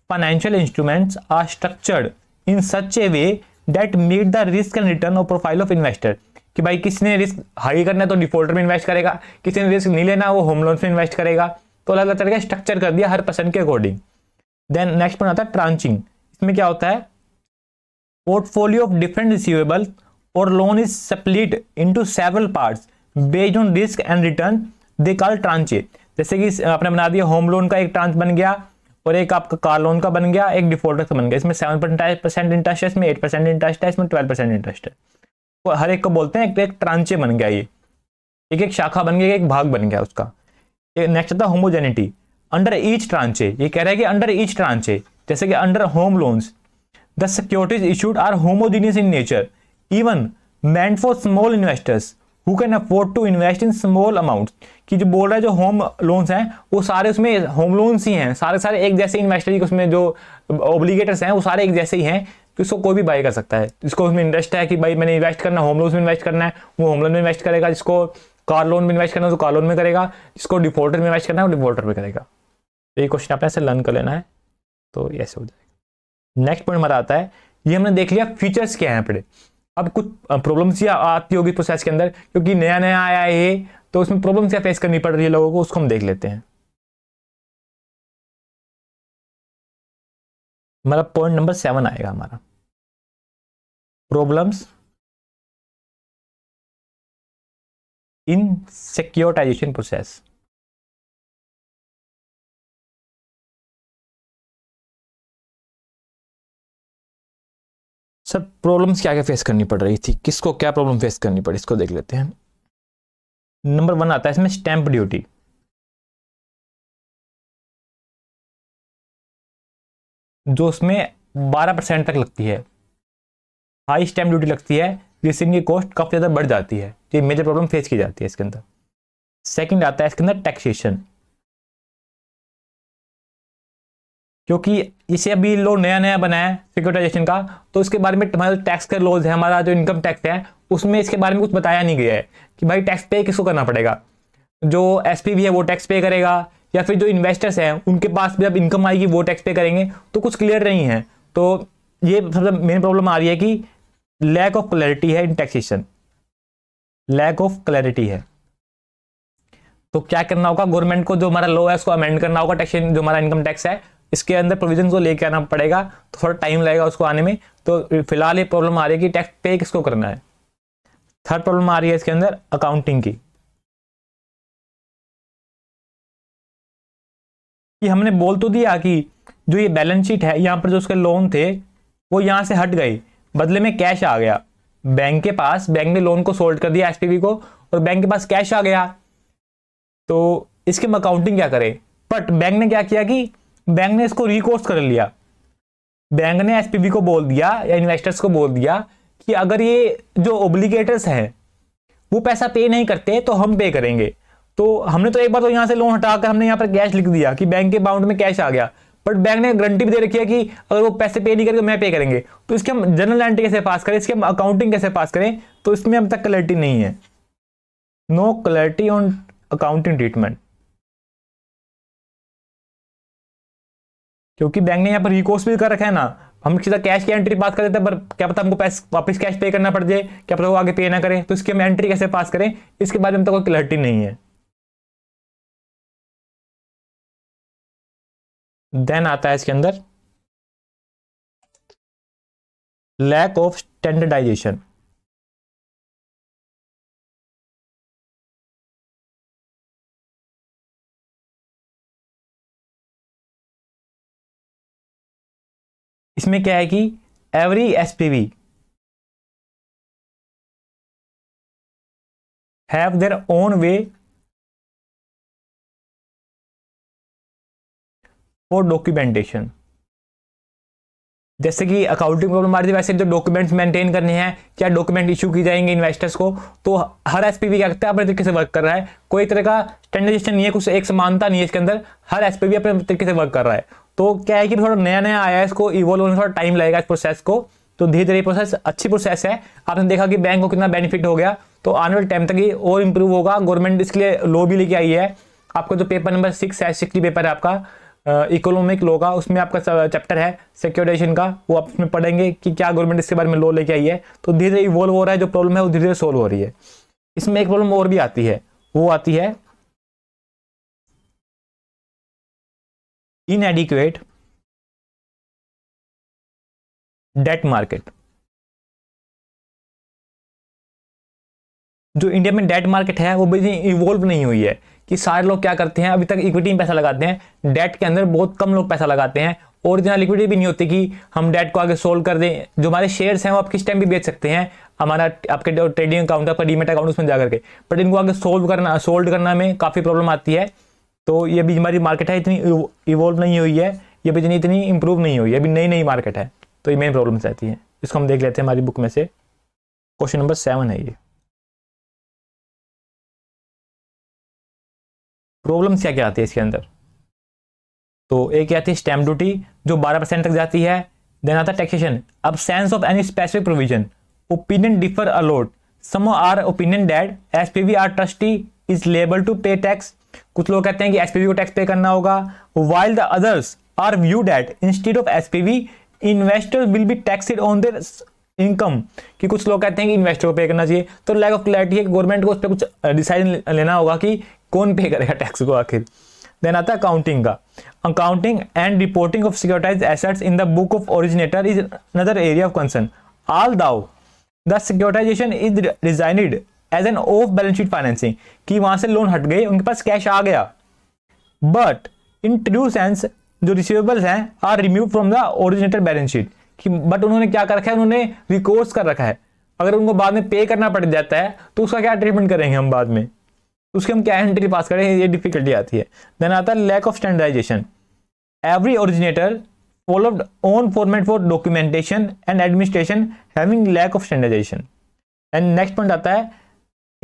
financial instruments are structured in such a way that made the risk and return और प्रोफाइल ऑफ इन्वेस्टर कि भाई किसी ने रिस्क हाई करना है तो डिफॉल्टर में इन्वेस्ट करेगा किसी ने रिस्क नहीं लेना वो होम लोन में इन्वेस्ट करेगा तो अलग अलग तरह का स्ट्रक्चर कर दिया हर पर्सन के अकॉर्डिंग देन नेक्स्ट पॉइंट आता है ट्रांचिंग इसमें क्या होता है पोर्टफोलियो ऑफ डिफरेंट रिसीवेबल और loan is into several part based on risk and return they call tranche जैसे कि आपने बना दिया होम लोन का एक ट्रांच बन गया और एक आपका कार लोन का बन गया एक डिफॉल्टर का बन गया इसमें सेवन परसेंट इंटरेस्ट है इसमें एट परसेंट इंटरेस्ट है इसमें ट्वेल्व परसेंट इंटरेस्ट है तो हर एक को बोलते हैं एक, एक ट्रांचे बन गया ये एक एक शाखा बन गया एक भाग बन गया उसका नेक्स्ट था है होमोजेनिटी अंडर ईच ट्रांचे ये कह रहा है कि अंडर ईच ट्रांचे जैसे कि under home loans the securities issued are homogeneous in nature even meant for small investors who can afford to invest in small amount कि जो बोल रहा है जो होम लोन्स हैं वो सारे उसमें होम लोन्स ही हैं सारे सारे एक जैसे इन्वेस्टर के उसमें जो ओब्लीगेटर्स हैं वो सारे एक जैसे ही हैं तो इसको कोई भी बाई कर सकता है जिसको उसमें इंटरेस्ट है कि भाई मैंने इन्वेस्ट करना होम लोन्स में इन्वेस्ट करना है वो होम लोन में इन्वेस्ट करेगा जिसको कार लोन में इन्वेस्ट करना है तो कार लोन में करेगा जिसको डिफॉल्टर में इन्वेस्ट करना है वो डिफॉल्टर में करेगा तो ये क्वेश्चन आपने ऐसे लर्न कर लेना है तो ऐसे हो जाएगा नेक्स्ट पॉइंट हमारा आता है ये हमने देख लिया फीचर्स क्या हैं अपने अब कुछ प्रॉब्लम्स या आती होगी प्रोसेस के अंदर क्योंकि नया नया आया है तो उसमें प्रॉब्लम्स क्या फेस करनी पड़ रही है लोगों को उसको हम देख लेते हैं मतलब पॉइंट नंबर सेवन आएगा हमारा problems in securitisation process sir problems क्या क्या फेस करनी पड़ रही थी किसको क्या प्रॉब्लम फेस करनी पड़ी इसको देख लेते हैं नंबर वन आता है इसमें स्टैंप ड्यूटी जो उसमें बारह परसेंट तक लगती है हाई स्टैंप ड्यूटी लगती है जिससे इनकी कॉस्ट काफ़ी ज़्यादा बढ़ जाती है तो ये मेजर प्रॉब्लम फेस की जाती है इसके अंदर सेकंड आता है इसके अंदर टैक्सेशन क्योंकि इसे अभी लॉ नया नया बनाया है सिक्योटाइजेशन का तो इसके बारे में हमारे टैक्स के लॉज है हमारा जो इनकम टैक्स है उसमें इसके बारे में कुछ बताया नहीं गया है कि भाई टैक्स पे किसको करना पड़ेगा जो एस है वो टैक्स पे करेगा या फिर जो इन्वेस्टर्स हैं उनके पास भी अब इनकम आएगी वो टैक्स पे करेंगे तो कुछ क्लियर नहीं है तो ये सबसे मेन प्रॉब्लम आ रही है कि लैक ऑफ क्लैरिटी है in taxation lack of clarity है तो क्या करना होगा गवर्नमेंट को जो हमारा लॉ है उसको अमेंड करना होगा टैक्स जो हमारा इनकम टैक्स है इसके अंदर प्रोविजन को लेकर आना पड़ेगा तो थोड़ा टाइम लगेगा उसको आने में तो फिलहाल ये प्रॉब्लम आ रही है कि टैक्स पे किसको करना है थर्ड प्रॉब्लम आ रही है इसके अंदर अकाउंटिंग की कि हमने बोल तो दिया कि जो ये बैलेंस शीट है यहाँ पर जो उसके लोन थे वो यहाँ से हट गए बदले में कैश आ गया बैंक के पास बैंक ने लोन को सोल्ड कर दिया एस को और बैंक के पास कैश आ गया तो इसके हम अकाउंटिंग क्या करे बट बैंक ने क्या किया कि बैंक ने इसको रिकोर्स कर लिया बैंक ने एसपीबी को बोल दिया या इन्वेस्टर्स को बोल दिया कि अगर ये जो ओब्लिगेटर्स हैं वो पैसा पे नहीं करते तो हम पे करेंगे तो हमने तो एक बार तो यहाँ से लोन हटाकर हमने यहाँ पर कैश लिख दिया कि बैंक के अकाउंट में कैश आ गया बट बैंक ने गारंटी भी दे रखी है कि अगर वो पैसे पे नहीं करेंगे मैं पे करेंगे तो इसके हम जनरल एंट्री कैसे पास करें इसके हम अकाउंटिंग कैसे पास करें तो इसमें अब तक क्लैरिटी नहीं है no clarity on accounting treatment क्योंकि बैंक ने यहाँ पर रिकोर्स भी कर रखा है ना हम सीधा कैश की एंट्री पास कर देते हैं पर क्या पता हमको पैस वापस कैश पे करना पड़ जाए क्या पता वो आगे पे ना करें तो इसकी हम एंट्री कैसे पास करें इसके बारे में तो कोई क्लैरिटी नहीं है देन आता है इसके अंदर लैक ऑफ स्टैंडर्डाइजेशन इसमें क्या है कि every S P V have their own way for documentation जैसे कि अकाउंटिंग प्रॉब्लम आ रही थी वैसे जो डॉक्यूमेंट्स मेंटेन करने हैं क्या डॉक्यूमेंट इशू की जाएंगे इन्वेस्टर्स को तो हर एस क्या करता है अपने तरीके से वर्क कर रहा है कोई तरह का स्टैंडर्डाइजेशन नहीं है कुछ एक समानता नहीं है इसके अंदर हर एस अपने तरीके से वर्क कर रहा है तो क्या है कि थोड़ा नया नया आया है इसको इवोल्व होने थोड़ा टाइम लगेगा इस प्रोसेस को तो धीरे धीरे प्रोसेस अच्छी प्रोसेस है आपने देखा कि बैंक को कितना बेनिफिट हो गया तो आने वाले टाइम तक ये और इम्प्रूव होगा गवर्नमेंट इसके लिए लो भी लेके आई है आपका जो पेपर नंबर सिक्स है सिक्सटी पेपर है आपका इकोनॉमिक लो का उसमें आपका चैप्टर है सिक्योरिटेशन का वो आप उसमें पढ़ेंगे कि क्या गवर्नमेंट इसके बारे में लो लेके आई है तो धीरे धीरे इवॉल्व हो रहा है जो प्रॉब्लम है वो धीरे धीरे सोल्व हो रही है इसमें एक प्रॉब्लम और भी आती है वो आती है inadequate डेट मार्केट जो इंडिया में डेट मार्केट है वो भी इवॉल्व नहीं हुई है कि सारे लोग क्या करते हैं अभी तक इक्विटी में पैसा लगाते हैं डेट के अंदर बहुत कम लोग पैसा लगाते हैं और जहाँ लिक्विडिटी भी नहीं होती कि हम डेट को आगे सोल्व कर दें जो हमारे शेयर्स हैं वो आप किस टाइम भी बेच सकते हैं हमारा आपके ट्रेडिंग अकाउंट आपका डीमेट अकाउंट उसमें जा करके बट इनको आगे सोल्व करना सोल्व करना में काफ़ी प्रॉब्लम आती है तो ये अभी हमारी मार्केट है इतनी इवोल्व नहीं हुई है ये अभी इतनी इंप्रूव इम्प्रूव नहीं हुई है अभी नई नई मार्केट है तो ये मेन प्रॉब्लम्स रहती है इसको हम देख लेते हैं हमारी बुक में से क्वेश्चन नंबर सेवन है ये प्रॉब्लम्स क्या क्या आती है इसके अंदर तो एक क्या आती है स्टैम्प ड्यूटी जो बारह परसेंट तक जाती है देन आता है टैक्सेशन अब sense of any specific provision opinion differ a lot some are opinion that S P V or trustee is liable to pay tax कुछ लोग कहते हैं कि एसपीवी को टैक्स पे करना होगा while the others are view that instead of SPV investor will be taxed on their income कि कुछ लोग कहते हैं कि इन्वेस्टर को पे करना चाहिए तो लैक ऑफ क्लैरिटी है गवर्नमेंट को उस पर कुछ डिसाइड लेना होगा कि कौन पे करेगा टैक्स को आखिर देन आता है अकाउंटिंग का accounting and reporting of securitise assets in the book of originator is another area of concern all though the securitization is designed as an off balance sheet financing कि वहां से loan हट गए उनके पास cash आ गया but in true sense जो receivables हैं are remove from the originated balance sheet कि बट उन्होंने क्या कर रखा है उन्होंने रिकोर्स कर रखा है अगर उनको बाद में पे करना पड़ जाता है तो उसका क्या ट्रीटमेंट करेंगे हम बाद में उसके हम क्या एंट्री पास करें ये डिफिकल्टी आती है देन आता है lack of standardization every originator followed own format for documentation and administration having lack of standardization and next point आता है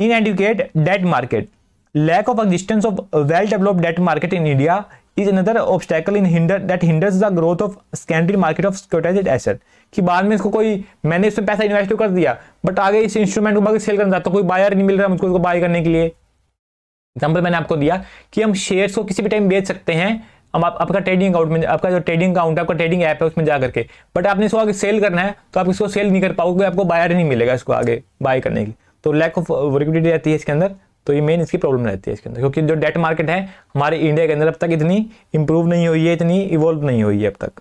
inadequate debt market lack of existence of well developed debt market in India is another obstacle in hinder that hinders the growth of secondary market of securitized asset कि बाद में इसको कोई मैंने इसमें पैसा इन्वेस्ट तो कर दिया बट आगे इस इंस्ट्रूमेंट को बाकी सेल करना चाहता कोई बायर नहीं मिल रहा मुझको इसको बाय करने के लिए एग्जाम्पल मैंने आपको दिया कि हम शेयर्स को किसी भी टाइम बेच सकते हैं हम आप, आपका ट्रेडिंग अकाउंट में आपका जो ट्रेडिंग अकाउंट है आपका ट्रेडिंग ऐप है उसमें जा करके बट आपने इसको आगे सेल करना है तो आप इसको सेल नहीं कर पाओगे आपको बायर नहीं मिलेगा इसको आगे बाय करने की तो लैक ऑफ वर्कबिलिटी रहती है इसके अंदर तो ये मेन इसकी प्रॉब्लम रहती है इसके अंदर क्योंकि जो डेट मार्केट है हमारे इंडिया के अंदर अब तक इतनी इंप्रूव नहीं हुई है इतनी इवॉल्व नहीं हुई है अब तक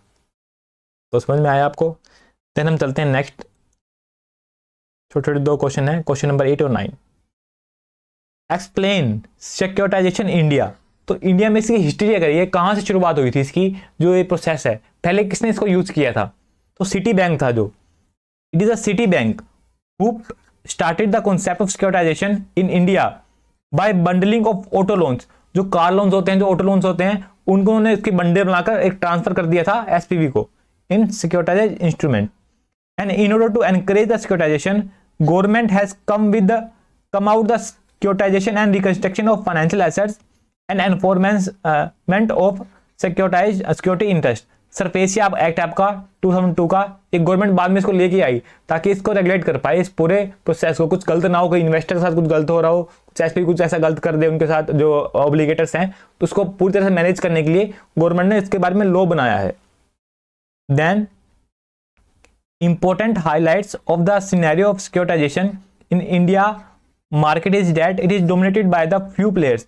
तो समझ में आया आपको देन हम चलते हैं नेक्स्ट छोटे छोटे दो क्वेश्चन हैं क्वेश्चन नंबर एट और नाइन एक्सप्लेन सिक्योरिटाइजेशन इंडिया तो इंडिया में इसकी हिस्ट्री अगर ये कहाँ से शुरुआत हुई थी इसकी जो ये प्रोसेस है पहले किसने इसको यूज़ किया था तो सिटी बैंक था जो it is a Citi bank who started the concept of securitization in India by bundling of auto loans. जो कार लोन्स होते हैं जो ऑटो लोन्स होते हैं उनको उन्होंने इसकी बंडल बनाकर एक ट्रांसफर कर दिया था एसपीवी को in securitize instrument and in order to encourage the securitization government has come with the come out the securitization and reconstruction of financial assets and enforcement of securitize security interest SARFAESI आप act आपका to का एक government बाद में इसको लेके आई ताकि इसको रेगुलेट कर पाए इस पूरे प्रोसेस को कुछ गलत ना हो कोई इन्वेस्टर के साथ कुछ गलत हो रहा हो कुछ ऐसे कुछ ऐसा गलत कर दे उनके साथ जो ऑब्लिगेटर्स हैं तो उसको पूरी तरह से मैनेज करने के लिए गवर्नमेंट ने इसके बारे में लॉ बनाया है then important highlights of the scenario of securitization in India market is that it is dominated by the few players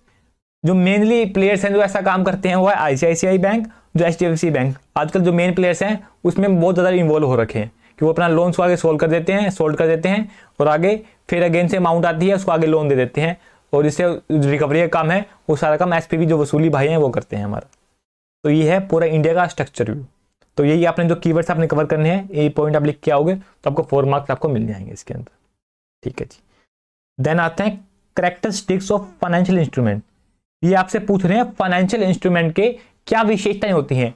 जो मेनली प्लेयर्स हैं जो ऐसा काम करते हैं वो है आईसीआईसीआई बैंक जो एच बैंक आजकल जो मेन प्लेयर्स हैं उसमें बहुत ज़्यादा इन्वॉल्व हो रखे हैं कि वो अपना लोन को आगे सोल्व कर देते हैं सोल्व कर देते हैं और आगे फिर अगेन से अमाउंट आती है उसको आगे लोन दे देते हैं और इससे रिकवरी का काम है वो सारा काम एस जो वसूली भाई हैं वो करते हैं हमारा तो ये है पूरा इंडिया का स्ट्रक्चर व्यू तो यही आपने जो कीवर्ड्स आपने कवर करने हैं ये पॉइंट आप लिख के आओगे तो आपको फोर मार्क्स आपको मिल जाएंगे इसके अंदर ठीक है जी देन आते हैं करेक्टर ऑफ फाइनेंशियल इंस्ट्रूमेंट ये आपसे पूछ रहे हैं फाइनेंशियल इंस्ट्रूमेंट के क्या विशेषताएं होती हैं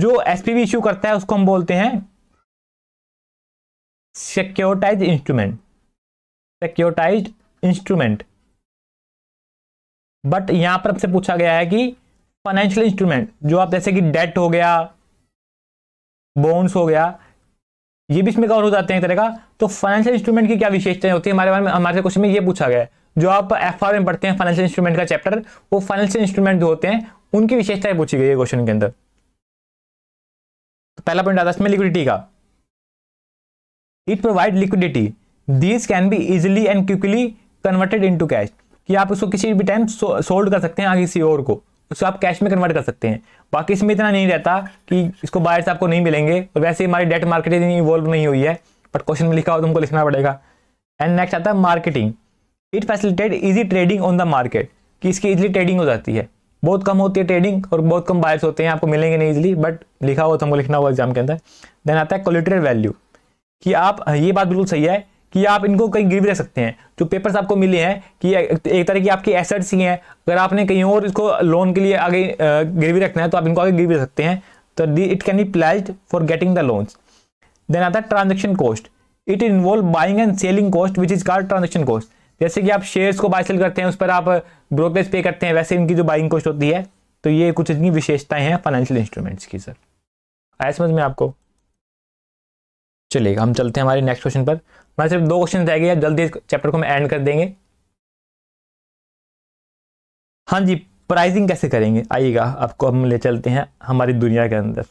जो एसपीवी इश्यू करता है उसको हम बोलते हैं securitize instrument securitize instrument but यहां पर आपसे पूछा गया है कि फाइनेंशियल इंस्ट्रूमेंट जो आप जैसे कि डेट हो गया बोन्स हो गया ये भी इसमें कवर हो जाते हैं एक तरह का तो फाइनेंशियल इंस्ट्रूमेंट की क्या विशेषताएं होती है हमारे बारे में हमारे क्वेश्चन में ये पूछा गया है जो आप एफ में पढ़ते हैं फाइनेंशियल इंस्ट्रूमेंट का चैप्टर वो फाइनेंशियल इंस्ट्रूमेंट जो होते हैं उनकी विशेषताएं पूछी गई है क्वेश्चन के अंदर तो पहला पॉइंट आता है लिक्विडिटी का it provide liquidity these can be easily and quickly converted in cash कि आप उसको किसी भी टाइम सोल्ड कर सकते हैं आगे किसी और को उसको आप कैश में कन्वर्ट कर सकते हैं बाकी इसमें इतना नहीं रहता कि इसको बाहर से आपको नहीं मिलेंगे और वैसे हमारी डेट मार्केट इन्वॉल्व नहीं हुई है बट क्वेश्चन में लिखा हो तो हमको लिखना पड़ेगा एंड नेक्स्ट आता है marketing it facilitate easy trading on the market कि इसकी इजली ट्रेडिंग हो जाती है बहुत कम होती है ट्रेडिंग और बहुत कम बायर्स होते हैं आपको मिलेंगे नहीं इजिली बट लिखा हुआ तो हमको लिखना हुआ एग्जाम के अंदर देन आता है कोलिटरल वैल्यू कि आप ये बात बिल्कुल सही है कि आप इनको कहीं गिर भी रख सकते हैं जो पेपर्स आपको मिले हैं कि एक तरह की आपकी एसेट्स ही हैं अगर आपने कहीं और इसको लोन के लिए आगे गिरवी रखना है तो आप इनको आगे गिर भी सकते हैं तो दी it can be pledge for getting the loans then आता है transaction cost it involve buying and selling cost which is called transaction cost जैसे कि आप शेयर्स को बाय सेल करते हैं उस पर आप ब्रोकरेज पे करते हैं वैसे इनकी जो बाइंग कॉस्ट होती है तो ये कुछ इनकी विशेषताएं हैं फाइनेंशियल इंस्ट्रूमेंट्स की सर आया समझ में आपको चलिएगा हम चलते हैं हमारे नेक्स्ट क्वेश्चन पर मैं सिर्फ दो क्वेश्चन रह गए जल्दी इस चैप्टर को हम एंड कर देंगे हाँ जी प्राइसिंग कैसे करेंगे आइएगा आपको हम ले चलते हैं हमारी दुनिया के अंदर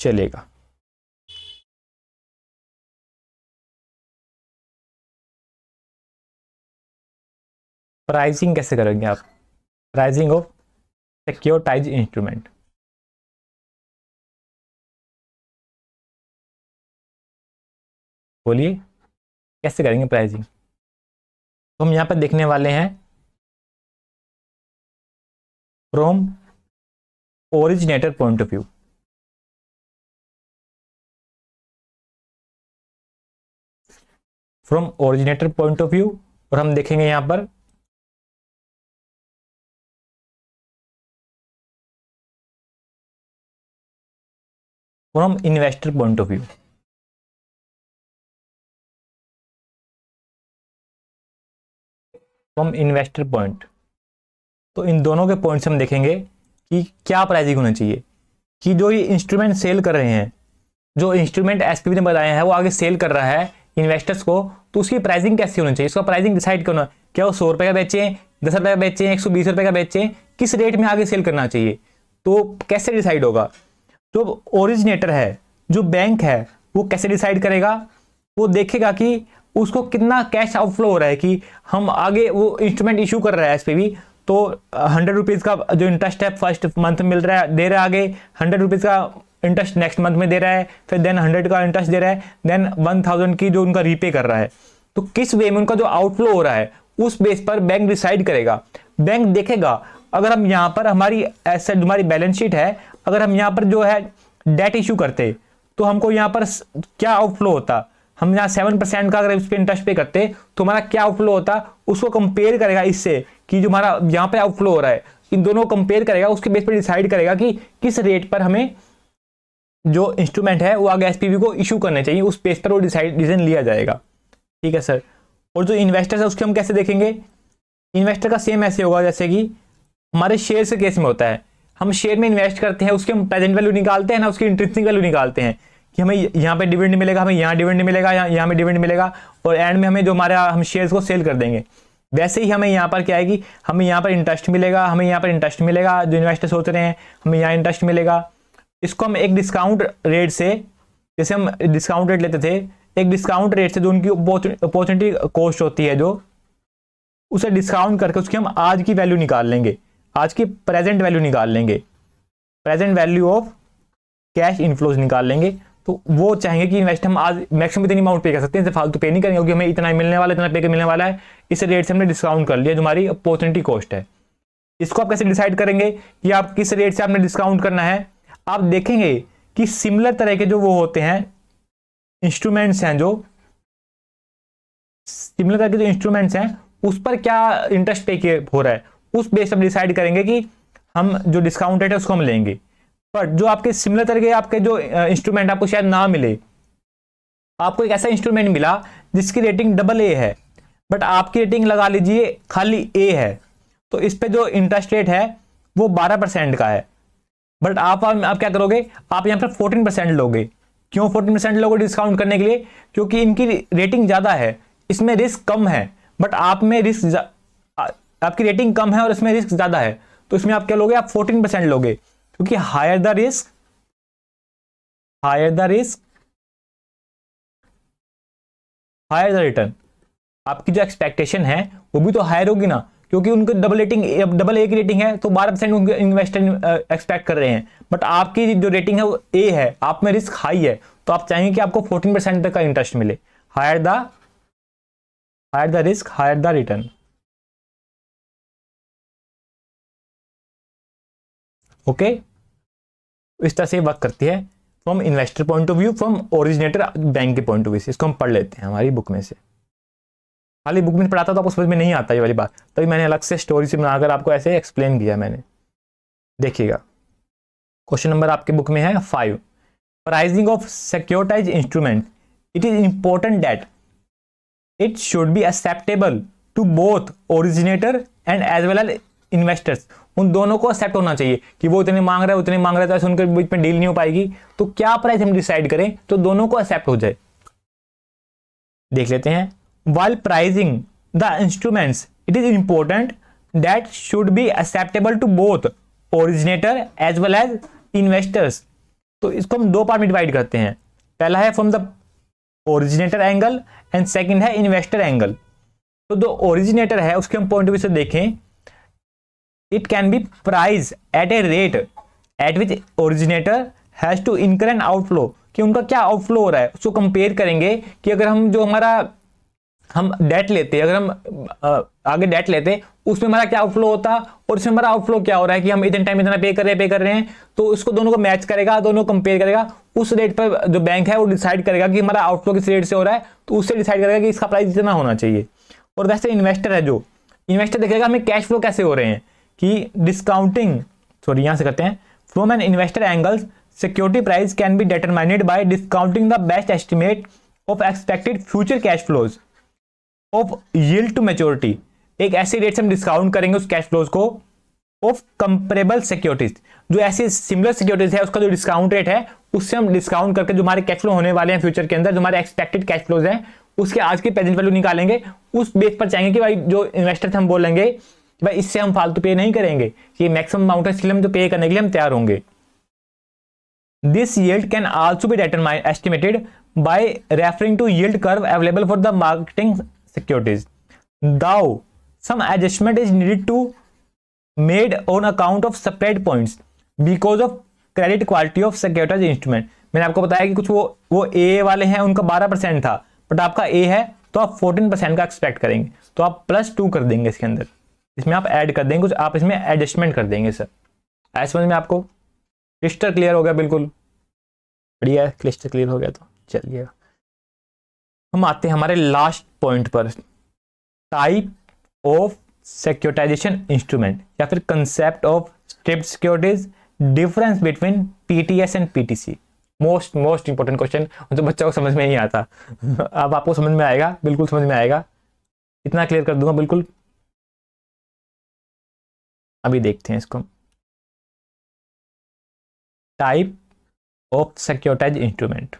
चलेगा प्राइसिंग कैसे करेंगे आप प्राइसिंग ऑफ सिक्योरटाइज इंस्ट्रूमेंट बोलिए कैसे करेंगे प्राइसिंग तो हम यहां पर देखने वाले हैं from originator point of view from originator point of view और हम देखेंगे यहां पर from investor point of view from investor point तो इन दोनों के पॉइंट से हम देखेंगे कि क्या प्राइजिंग होना चाहिए कि जो ये इंस्ट्रूमेंट सेल कर रहे हैं जो इंस्ट्रूमेंट एस ने बताया है वो आगे सेल कर रहा है इन्वेस्टर्स को तो उसकी प्राइसिंग कैसी होनी चाहिए उसका प्राइसिंग डिसाइड करना क्या वो सौ रुपए का बेचे दस रुपए का बेचे एक सौ बीस रुपए का बेचे किस रेट में आगे सेल करना चाहिए तो कैसे डिसाइड होगा जो ओरिजिनेटर है जो बैंक है वो कैसे डिसाइड करेगा वो देखेगा कि उसको कितना कैश आउटफ्लो हो रहा है कि हम आगे वो इंस्ट्रूमेंट इशू कर रहा है एस भी तो हंड्रेड रुपीज़ का जो इंटरेस्ट है फर्स्ट मंथ मिल रहा है दे रहा है आगे हंड्रेड रुपीज़ का इंटरेस्ट नेक्स्ट मंथ में दे रहा है फिर देन हंड्रेड का इंटरेस्ट दे रहा है देन वन थाउजेंड की जो उनका रीपे कर रहा है तो किस वे में उनका जो आउटफ्लो हो रहा है उस बेस पर बैंक डिसाइड करेगा बैंक देखेगा अगर हम यहाँ पर हमारी एसेट हमारी बैलेंस शीट है अगर हम यहाँ पर जो है डेट इशू करते तो हमको यहाँ पर क्या आउटफ्लो होता हम यहाँ सेवन परसेंट का अगर इस पर इंटरेस्ट पे करते तो हमारा क्या आउटफ्लो होता उसको कंपेयर करेगा इससे कि जो हमारा यहाँ पर आउटफ्लो हो रहा है इन दोनों को कंपेयर करेगा उसके बेस पर डिसाइड करेगा कि किस रेट पर हमें जो इंस्ट्रूमेंट है वो आगे एस को इशू करने चाहिए उस बेस पर वो डिसाइड डिसीजन लिया जाएगा ठीक है सर और जो इन्वेस्टर्स है उसके हम कैसे देखेंगे इन्वेस्टर का सेम ऐसे होगा जैसे कि हमारे शेयर के केस में होता है हम शेयर में इन्वेस्ट करते हैं उसके हम प्रेजेंट वैल्यू निकालते हैं ना उसकी इंटरेस्टिंग वैल्यू निकालते हैं कि हमें यहाँ पे डिविडेंड मिलेगा हमें यहाँ डिविडेंड मिलेगा यहाँ यहाँ पे डिविडेंड मिलेगा और एंड में हमें जो हमारा हम शेयर्स को सेल कर देंगे वैसे ही हमें यहाँ पर क्या है कि हमें यहाँ पर इंटरेस्ट मिलेगा हमें यहाँ पर इंटरेस्ट मिलेगा जो इन्वेस्टर सोच रहे हैं हमें यहाँ इंटरेस्ट मिलेगा इसको हम एक डिस्काउंट रेट से जैसे हम डिस्काउंट रेट लेते थे एक डिस्काउंट रेट से जो उनकी अपॉर्चुनिटी कॉस्ट होती है जो उसे डिस्काउंट करके उसकी हम आज की वैल्यू निकाल लेंगे आज की प्रेजेंट वैल्यू निकाल लेंगे present value of cash inflows निकाल लेंगे तो वो चाहेंगे कि इन्वेस्ट हम आज मैक्सिमम इतनी अमाउंट पे कर सकते हैं इसे फालतू पे नहीं करेंगे क्योंकि हमें इतना मिलने वाला इतना पे मिलने वाला है इस रेट से हमने डिस्काउंट कर लिया जो हमारी अपॉर्चुनिटी कॉस्ट है इसको आप कैसे डिसाइड करेंगे कि आप किस रेट से आपने डिस्काउंट करना है आप देखेंगे कि सिमिलर तरह के जो वो होते हैं इंस्ट्रूमेंट्स हैं जो सिमिलर तरह के जो इंस्ट्रूमेंट्स हैं उस पर क्या इंटरेस्ट पे हो रहा है उस बेस पर डिसाइड करेंगे कि हम जो डिस्काउंट रेट है उसको हम लेंगे बट जो आपके सिमिलर तरह के आपके जो इंस्ट्रूमेंट आपको शायद ना मिले आपको एक ऐसा इंस्ट्रूमेंट मिला जिसकी रेटिंग डबल ए है बट आपकी रेटिंग लगा लीजिए खाली ए है तो इस पर जो इंटरेस्ट रेट है वो बारह परसेंट का है बट आप आप क्या करोगे आप यहाँ पर फोर्टीन परसेंट लोगे क्यों फोर्टीन परसेंट लोगे डिस्काउंट करने के लिए क्योंकि इनकी रेटिंग ज़्यादा है इसमें रिस्क कम है बट आप में रिस्क आपकी रेटिंग कम है और इसमें रिस्क ज़्यादा है तो इसमें आप क्या लोगे आप फोर्टीन परसेंट लोगे क्योंकि higher the risk higher the risk higher the return आपकी जो एक्सपेक्टेशन है वो भी तो हायर होगी ना क्योंकि उनको डबल रेटिंग डबल ए की रेटिंग है तो बारह परसेंट उनके इन्वेस्टर एक्सपेक्ट कर रहे हैं बट आपकी जो रेटिंग है वो ए है आप में रिस्क हाई है तो आप चाहेंगे कि आपको फोर्टीन परसेंट तक का इंटरेस्ट मिले higher the higher the risk higher the return okay इस तरह से वर्क करती है from investor point of view from originator bank के पॉइंट ऑफ व्यू से इसको हम पढ़ लेते हैं हमारी बुक में से खाली बुक में पढ़ाता तो आपको समझ में नहीं आता ये वाली बात तभी मैंने अलग से स्टोरी से बनाकर आपको ऐसे एक्सप्लेन किया मैंने देखिएगा क्वेश्चन नंबर आपके बुक में है five pricing of securitize instrument it is important that it should be acceptable to both originator and as well as investors उन दोनों को एक्सेप्ट होना चाहिए कि वो इतने मांग रहे हैं उतने मांग रहे हैं तो ऐसे उनके बीच में डील नहीं हो पाएगी तो क्या प्राइस हम डिसाइड करें तो दोनों को एक्सेप्ट हो जाए देख लेते हैं while pricing the instruments it is important that should be acceptable to both originator as well as investors तो इसको हम दो पार्ट में डिवाइड करते हैं पहला है from the originator angle and second है इन्वेस्टर एंगल तो जो ओरिजिनेटर है उसके हम पॉइंट ऑफ व्यू से देखें it can be price at a rate at which originator has to incur and outflow कि उनका क्या आउटफ्लो हो रहा है उसको कंपेयर करेंगे कि अगर हम जो हमारा हम डेट लेते अगर हम आगे डेट लेते हैं उसमें हमारा क्या आउटफ्लो होता और इसमें हमारा आउटफ्लो क्या हो रहा है कि हम इतने टाइम इतना पे कर रहे हैं पे कर रहे हैं तो उसको दोनों को मैच करेगा दोनों को कंपेयर करेगा उस रेट पर जो बैंक है वो डिसाइड करेगा कि हमारा आउटफ्लो किस रेट से हो रहा है तो उससे डिसाइड करेगा कि इसका प्राइस इतना होना चाहिए और वैसे इन्वेस्टर है जो इन्वेस्टर देखेगा हमें कैश फ्लो कैसे हो रहे हैं कि डिस्काउंटिंग सॉरी यहां से कहते हैं from an investor angles security price can be determined by discounting the best estimate of expected future cash flows of yield to maturity एक ऐसी रेट से हम डिस्काउंट करेंगे उस कैश फ्लोज को ऑफ कंपरेबल सिक्योरिटीज जो ऐसी सिमिलर सिक्योरिटीज है उसका जो डिस्काउंट रेट है उससे हम डिस्काउंट करके जो हमारे कैश फ्लो होने वाले हैं फ्यूचर के अंदर जो हमारे एक्सपेक्टेड कैश फ्लोज हैं उसके आज के प्रेजेंट वैल्यू निकालेंगे उस बेस पर चाहेंगे कि भाई जो इन्वेस्टर हम बोलेंगे कि भाई इससे हम फालतू पे नहीं करेंगे ये मैक्सिमम अमाउंट है हम जो पे करने के लिए हम तैयार होंगे this yield can also be deter estimated by referring to yield curve available for the marketing securities though some adjustment is needed to made on account of spread point because of credit quality of securities instrument मैंने आपको बताया कि कुछ वो वो ए वाले हैं उनका बारह परसेंट था बट आपका ए है तो आप फोर्टीन परसेंट का एक्सपेक्ट करेंगे तो आप प्लस टू कर देंगे इसके अंदर इसमें आप ऐड कर देंगे कुछ आप इसमें एडजस्टमेंट कर देंगे सर ऐसे समझ में आपको क्लिस्टर क्लियर हो गया बिल्कुल बढ़िया है क्लिस्टर क्लियर हो गया तो चलिए हम आते हैं हमारे लास्ट पॉइंट पर टाइप ऑफ सिक्योरिटाइजेशन इंस्ट्रूमेंट या फिर concept of stripped securities difference between PTS and PTC most most important question जो बच्चा को समझ में नहीं आता अब आपको समझ में आएगा बिल्कुल समझ में आएगा इतना क्लियर कर दूंगा बिल्कुल अभी देखते हैं इसको टाइप ऑफ सिक्योरिटाइज इंस्ट्रूमेंट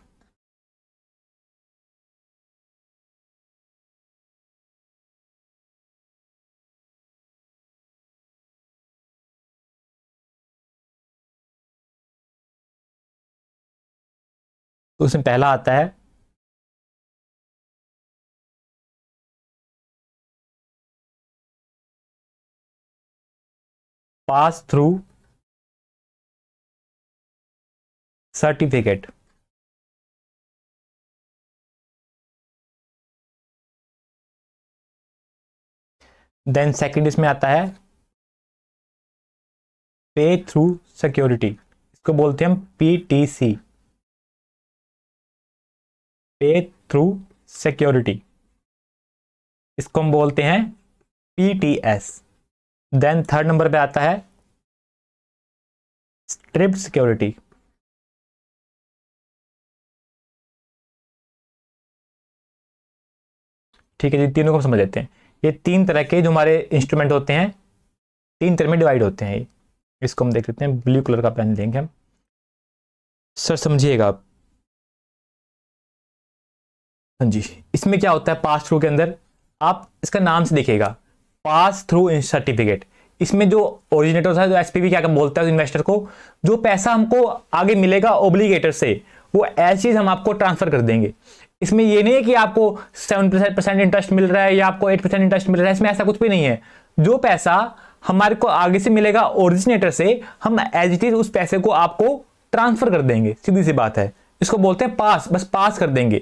तो उसमें पहला आता है pass through certificate then second इसमें आता है पे थ्रू सिक्योरिटी इसको बोलते हैं हम पीटीसी पे थ्रू सिक्योरिटी इसको हम बोलते हैं पीटीएस देन थर्ड नंबर पे आता है स्ट्रिप सिक्योरिटी ठीक है जी तीनों को समझ लेते हैं ये तीन तरह के जो हमारे इंस्ट्रूमेंट होते हैं तीन तरह में डिवाइड होते हैं ये इसको हम देख लेते हैं ब्लू कलर का पेन लेंगे हम सर समझिएगा आप हाँ जी इसमें क्या होता है पास थ्रू के अंदर आप इसका नाम से देखिएगा पास थ्रू इन सर्टिफिकेट इसमें जो ओरिजिनेटर है जो एस क्या बोलता है इन्वेस्टर को जो पैसा हमको आगे मिलेगा ओब्लीगेटर से वो एज चीज हम आपको ट्रांसफर कर देंगे इसमें ये नहीं है कि आपको सेवन परसेंट इंटरेस्ट मिल रहा है या आपको एट परसेंट इंटरेस्ट मिल रहा है इसमें ऐसा कुछ भी नहीं है जो पैसा हमारे को आगे से मिलेगा ओरिजिनेटर से हम एज इट इज उस पैसे को आपको ट्रांसफर कर देंगे सीधी सी बात है इसको बोलते हैं पास बस पास कर देंगे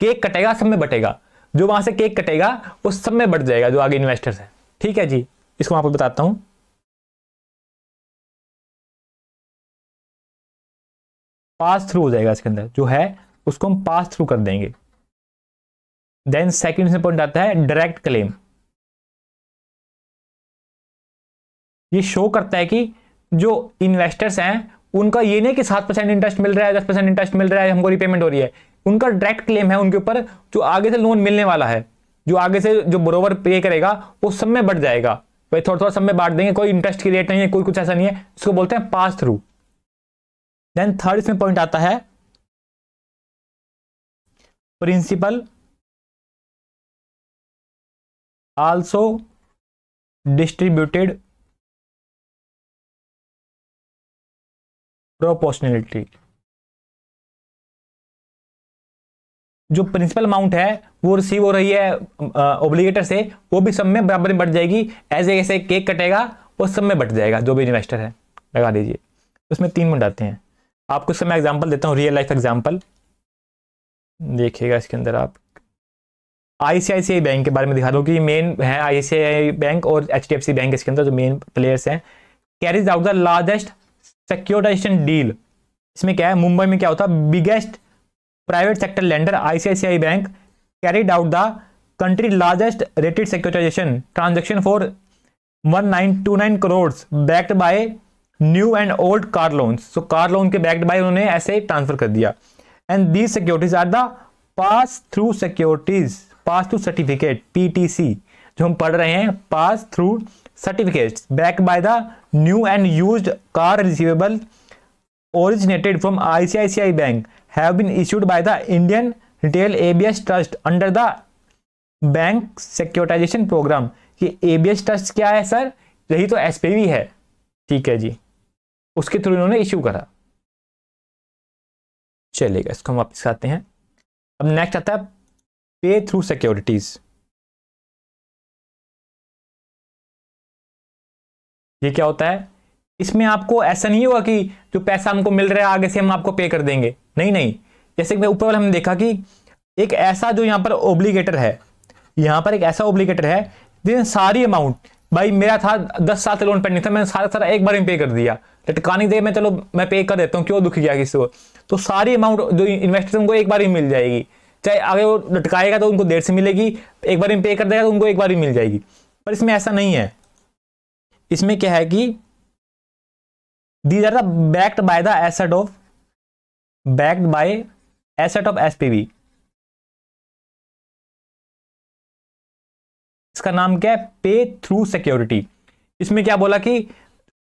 केक कटेगा सब में बटेगा जो वहां से केक कटेगा वो सब में बट जाएगा जो आगे इन्वेस्टर्स है ठीक है जी इसको मैं आपको बताता हूं पास थ्रू हो जाएगा इसके अंदर जो है उसको हम पास थ्रू कर देंगे देन सेकेंड से पॉइंट आता है डायरेक्ट क्लेम ये शो करता है कि जो इन्वेस्टर्स हैं उनका ये नहीं कि सात परसेंट इंटरेस्ट मिल रहा है दस परसेंट इंटरेस्ट मिल रहा है हमको रिपेमेंट हो रही है उनका डायरेक्ट क्लेम है उनके ऊपर जो आगे से लोन मिलने वाला है जो आगे से जो बरोवर पे करेगा वो सब में बढ़ जाएगा भाई थोड़ा थोड़ा सब में बांट देंगे कोई इंटरेस्ट की रेट नहीं है कोई कुछ ऐसा नहीं है इसको बोलते हैं पास थ्रू देन थर्ड इसमें पॉइंट आता है प्रिंसिपल आल्सो डिस्ट्रीब्यूटेड प्रोपोर्शनलिटी जो प्रिंसिपल अमाउंट है वो रिसीव हो रही है ओब्लिगेटर से वो भी सब में बराबर में बट जाएगी एज ऐसे केक कटेगा वो सब में बट जाएगा जो भी इन्वेस्टर है लगा दीजिए उसमें तीन मिनट आते हैं आपको इससे मैं एग्जाम्पल देता हूँ रियल लाइफ एग्जाम्पल देखिएगा इसके अंदर आप आईसीआईसीआई बैंक के बारे में दिखा दो कि मेन है आईसीआई बैंक और एच बैंक इसके अंदर जो मेन प्लेयर्स हैं carries out the largest securitization deal इसमें क्या है मुंबई में क्या होता है biggest private sector lender ICICI bank carried out the country largest rated securitization transaction for one nine two nine crore backed by new and old car loans so car loan के backed by उन्होंने ऐसे transfer कर दिया and these securities are the pass through securities pass through certificate PTC जो हम पढ़ रहे हैं pass through certificate back by the new and use car receivable originated from ICICI bank have been issued by the Indian retail ABS trust under the bank securitization program ये ABS trust क्या है sir यही तो SPV है ठीक है जी उसके through इन्होंने इश्यू करा चलेगा इसको हम वापस आते हैं अब नेक्स्ट आता है पे थ्रू सिक्योरिटीज ये क्या होता है इसमें आपको ऐसा नहीं होगा कि जो पैसा हमको मिल रहा है आगे से हम आपको पे कर देंगे नहीं नहीं जैसे कि ऊपर वाले हमने देखा कि एक ऐसा जो यहाँ पर ओब्लीगेटर है यहाँ पर एक ऐसा ओब्लीगेटर है जिसने सारी अमाउंट भाई मेरा था दस साल से लोन पेंडिंग था मैंने सारा सारा एक बार में पे कर दिया लटकानी दे मैं चलो मैं पे कर देता हूँ क्यों दुखी गया किसी को तो सारी अमाउंट जो इन्वेस्टर उनको एक बार ही मिल जाएगी चाहे आगे वो लटकाएगा तो उनको देर से मिलेगी एक बार में पे कर देगा तो उनको एक बार ही मिल जाएगी पर इसमें ऐसा नहीं है इसमें क्या है कि these are the backed by the asset of backed by asset of SPV इसका नाम क्या है पे थ्रू सिक्योरिटी इसमें क्या बोला कि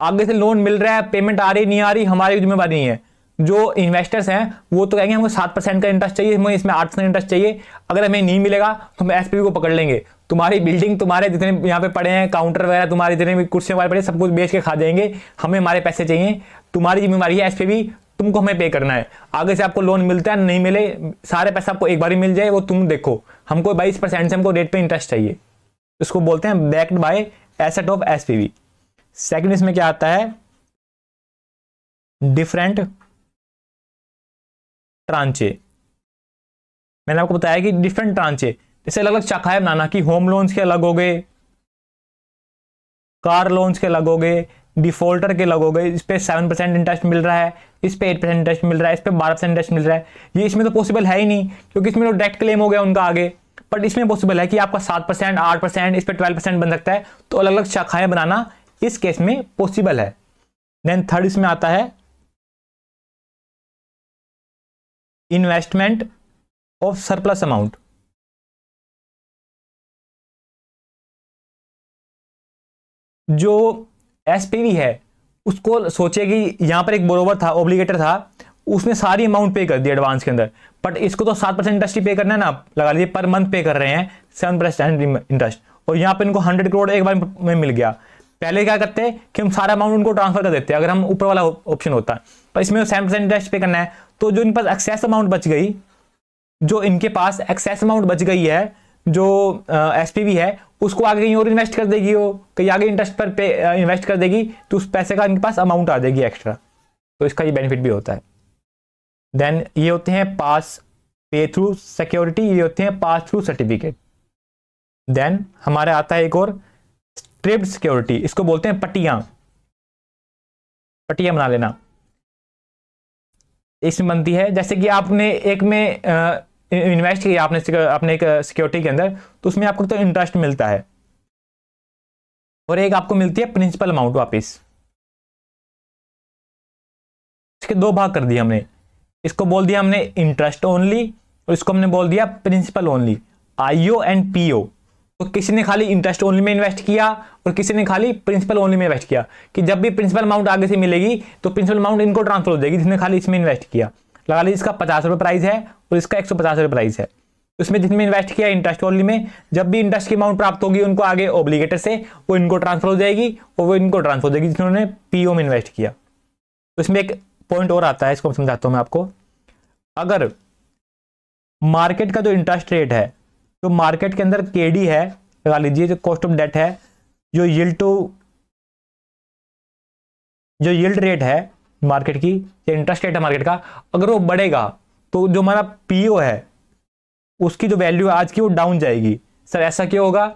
आगे से लोन मिल रहा है पेमेंट आ रही नहीं आ रही हमारी जिम्मेवारी नहीं है जो इन्वेस्टर्स हैं वो तो कहेंगे हमको सात परसेंट का इंटरेस्ट चाहिए हमें इसमें आठ परसेंट इंटरेस्ट चाहिए अगर हमें नहीं मिलेगा तो हम एस को पकड़ लेंगे तुम्हारी बिल्डिंग तुम्हारे जितने यहाँ पे पड़े हैं काउंटर वगैरह तुम्हारे जितने भी कुर्सियाँ वगैरह पड़े सब कुछ बेच के खा जाएंगे हमें हमारे पैसे चाहिए तुम्हारी जिम्मेवारी है एस तुमको हमें पे करना है आगे से आपको लोन मिलता है नहीं मिले सारे पैसा आपको एक बार ही मिल जाए वो तुम देखो हमको बाईस परसेंट से हमको रेट पर इंटरेस्ट चाहिए इसको बोलते हैं backed by asset of S second इसमें क्या आता है डिफरेंट ट्रांचे मैंने आपको बताया कि डिफरेंट ट्रांचे जैसे अलग अलग शाखाएं बनाना कि होम लोन्स के अलग हो गए कार लोन्स के अलग हो गए डिफॉल्टर के अलग हो गए इस पर सेवन परसेंट इंटरेस्ट मिल रहा है इस पर एट परसेंट इंटरेस्ट मिल रहा है इस पर बारह परसेंट इंटरेस्ट मिल रहा है ये इसमें तो पॉसिबल है ही नहीं क्योंकि इसमें तो डायरेक्ट क्लेम हो गया उनका आगे बट इसमें पॉसिबल है कि आपका सात परसेंट आठ परसेंट इस पर ट्वेल्व परसेंट बन सकता है तो अलग अलग शाखाएं बनाना इस केस में पॉसिबल है देन थर्ड इसमें आता है इन्वेस्टमेंट ऑफ सरप्लस अमाउंट जो एसपीवी है उसको सोचे कि यहां पर एक बोरोवर था ऑब्लिगेटर था उसने सारी अमाउंट पे कर दी एडवांस के अंदर बट इसको तो सात परसेंट इंटरेस्ट पे करना है ना लगा लीजिए पर मंथ पे कर रहे हैं सेवन परसेंट इंटरेस्ट और यहां पर इनको हंड्रेड करोड़ एक बार में मिल गया पहले क्या करते हैं कि हम सारा अमाउंट उनको ट्रांसफर कर देते हैं अगर हम ऊपर वाला ऑप्शन होता है पर इसमें सेवन परसेंट इंटरेस्ट पे करना है तो जो इनके पास एक्सेस अमाउंट बच गई जो इनके पास एक्सेस अमाउंट बच गई है जो एस uh, है उसको आगे कहीं और इन्वेस्ट कर देगी वो कहीं आगे इंटरेस्ट पर इन्वेस्ट कर देगी तो उस पैसे का इनके पास अमाउंट आ जाएगी एक्स्ट्रा तो इसका ये बेनिफिट भी होता है देन ये होते हैं पास पे थ्रू सिक्योरिटी ये होते हैं पास थ्रू सर्टिफिकेट देन हमारा आता है एक और स्ट्रिप्ड सिक्योरिटी इसको बोलते हैं पटिया पटिया बना लेना इसमें बनती है जैसे कि आपने एक में इन्वेस्ट किया आपने अपने एक सिक्योरिटी के अंदर तो उसमें आपको तो इंटरेस्ट मिलता है और एक आपको मिलती है प्रिंसिपल अमाउंट वापस इसके दो भाग कर दिए हमने इसको बोल दिया हमने इंटरेस्ट ओनली और इसको हमने बोल दिया principal only IO and PO और किसी ने खाली इंटरेस्ट ओनली में इन्वेस्ट किया और किसी ने खाली प्रिंसिपल ओनली में इन्वेस्ट किया कि जब भी प्रिंसिपल अमाउंट आगे से मिलेगी तो प्रिंसिपल अमाउंट इनको ट्रांसफर हो जाएगी जिसने खाली इसमें इन्वेस्ट किया लगा लीजिए इसका पचास रुपये प्राइस है और इसका एक सौ पचास रुपये प्राइस है उसमें जिसने इन्वेस्ट किया इंटरेस्ट ओनली में जब भी इंटरेस्ट की अमाउंट प्राप्त होगी उनको आगे ओब्लीगेटर से वो इनको ट्रांसफर हो जाएगी और वो इनको ट्रांसफर हो जाएगी जिन्होंने पीओ में इन्वेस्ट किया तो इसमें एक पॉइंट और आता है इसको समझाता हूँ मैं आपको अगर मार्केट का जो इंटरेस्ट रेट है जो मार्केट के अंदर के डी है लगा लीजिए जो कॉस्ट ऑफ डेट है जो यील्ड टू जो यील्ड रेट है मार्केट की इंटरेस्ट रेट है मार्केट का अगर वो बढ़ेगा तो जो हमारा पीओ है उसकी जो वैल्यू है आज की वो डाउन जाएगी सर ऐसा क्यों होगा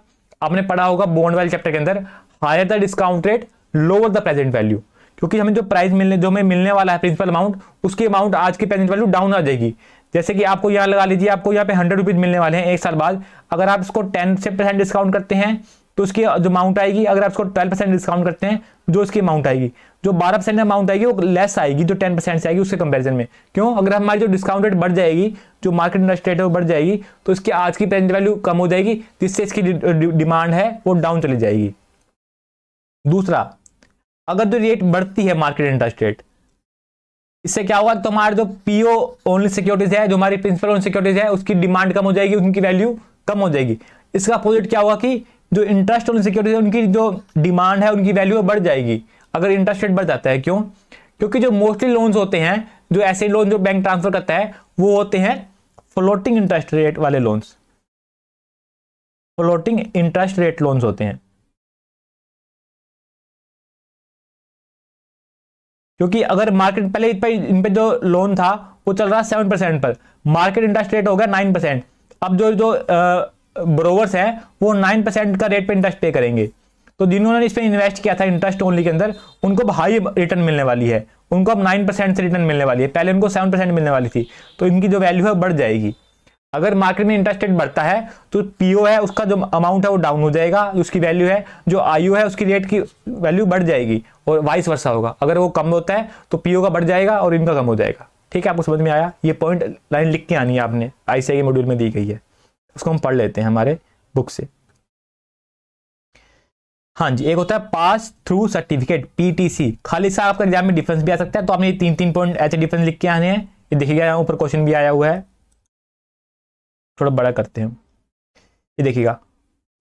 आपने पढ़ा होगा बॉन्ड वाले चैप्टर के अंदर higher the discount rate lower the present value क्योंकि हमें जो प्राइस मिलने जो हमें मिलने वाला है प्रिंसिपल अमाउंट उसकी अमाउंट आज की प्रेजेंट वैल्यू डाउन आ जाएगी जैसे कि आपको यहाँ लगा लीजिए आपको यहाँ पे हंड्रेड रुपीज़ मिलने वाले हैं एक साल बाद अगर आप इसको टेन से परसेंट डिस्काउंट करते हैं तो उसकी जो अमाउंट आएगी अगर आप इसको ट्वेल्व परसेंट डिस्काउंट करते हैं जो उसकी अमाउंट आएगी जो बारह परसेंट अमाउंट आएगी वो लेस आएगी जो टेन परसेंट से आएगी उसके कंपेरिजन में क्यों अगर हमारी जो डिस्काउंट रेट बढ़ जाएगी जो मार्केट इंटरेस्ट रेट है वो बढ़ जाएगी तो उसकी आज की प्रेजेंट वैल्यू कम हो जाएगी जिससे इसकी डिमांड है वो डाउन चली जाएगी दूसरा अगर जो रेट बढ़ती है मार्केट इंटरेस्ट रेट इससे क्या होगा तुम्हारे जो पीओ ओनली सिक्योरिटीज है जो हमारी प्रिंसिपल ओनली सिक्योरिटीज है उसकी डिमांड कम हो जाएगी उनकी वैल्यू कम हो जाएगी इसका अपोजिट क्या होगा कि जो इंटरेस्ट ओनली सिक्योरिटीज है उनकी जो डिमांड है उनकी वैल्यू बढ़ जाएगी अगर इंटरेस्ट रेट बढ़ जाता है क्यों क्योंकि जो मोस्टली लोन्स होते हैं जो ऐसे लोन जो बैंक ट्रांसफर करता है वो होते हैं फ्लोटिंग इंटरेस्ट रेट वाले लोन्स फ्लोटिंग इंटरेस्ट रेट लोन्स होते हैं क्योंकि अगर मार्केट पहले इन पे इन पे जो लोन था वो चल रहा सेवन परसेंट पर मार्केट इंटरेस्ट रेट हो गया नाइन परसेंट अब जो जो ब्रोवर्स हैं वो नाइन परसेंट का रेट पे इंटरेस्ट पे करेंगे तो जिन्होंने इस पर इन्वेस्ट किया था इंटरेस्ट ओनली के अंदर उनको अब हाई रिटर्न मिलने वाली है उनको अब नाइन परसेंट से रिटर्न मिलने वाली है पहले उनको सेवन परसेंट मिलने वाली थी तो इनकी जो वैल्यू है बढ़ जाएगी अगर मार्केट में इंटरेस्ट रेट बढ़ता है तो पीओ है उसका जो अमाउंट है वो डाउन हो जाएगा उसकी वैल्यू है जो आयु है उसकी रेट की वैल्यू बढ़ जाएगी और वाइस वर्षा होगा अगर वो कम होता है तो पीओ का बढ़ जाएगा और इनका कम हो जाएगा ठीक है आपको समझ में आया ये पॉइंट लाइन लिख के आनी है आपने आईसीआई मॉड्यूल में दी गई है उसको हम पढ़ लेते हैं हमारे बुक से हाँ जी एक होता है पास थ्रू सर्टिफिकेट पीटीसी खाली सा आपका एग्जाम में डिफरेंस भी आ सकता है तो आपने तीन तीन पॉइंट ऐसे डिफरेंस लिख के आने हैं ये देखिए ऊपर क्वेश्चन भी आया हुआ है थोड़ा बड़ा करते हैं ये देखिएगा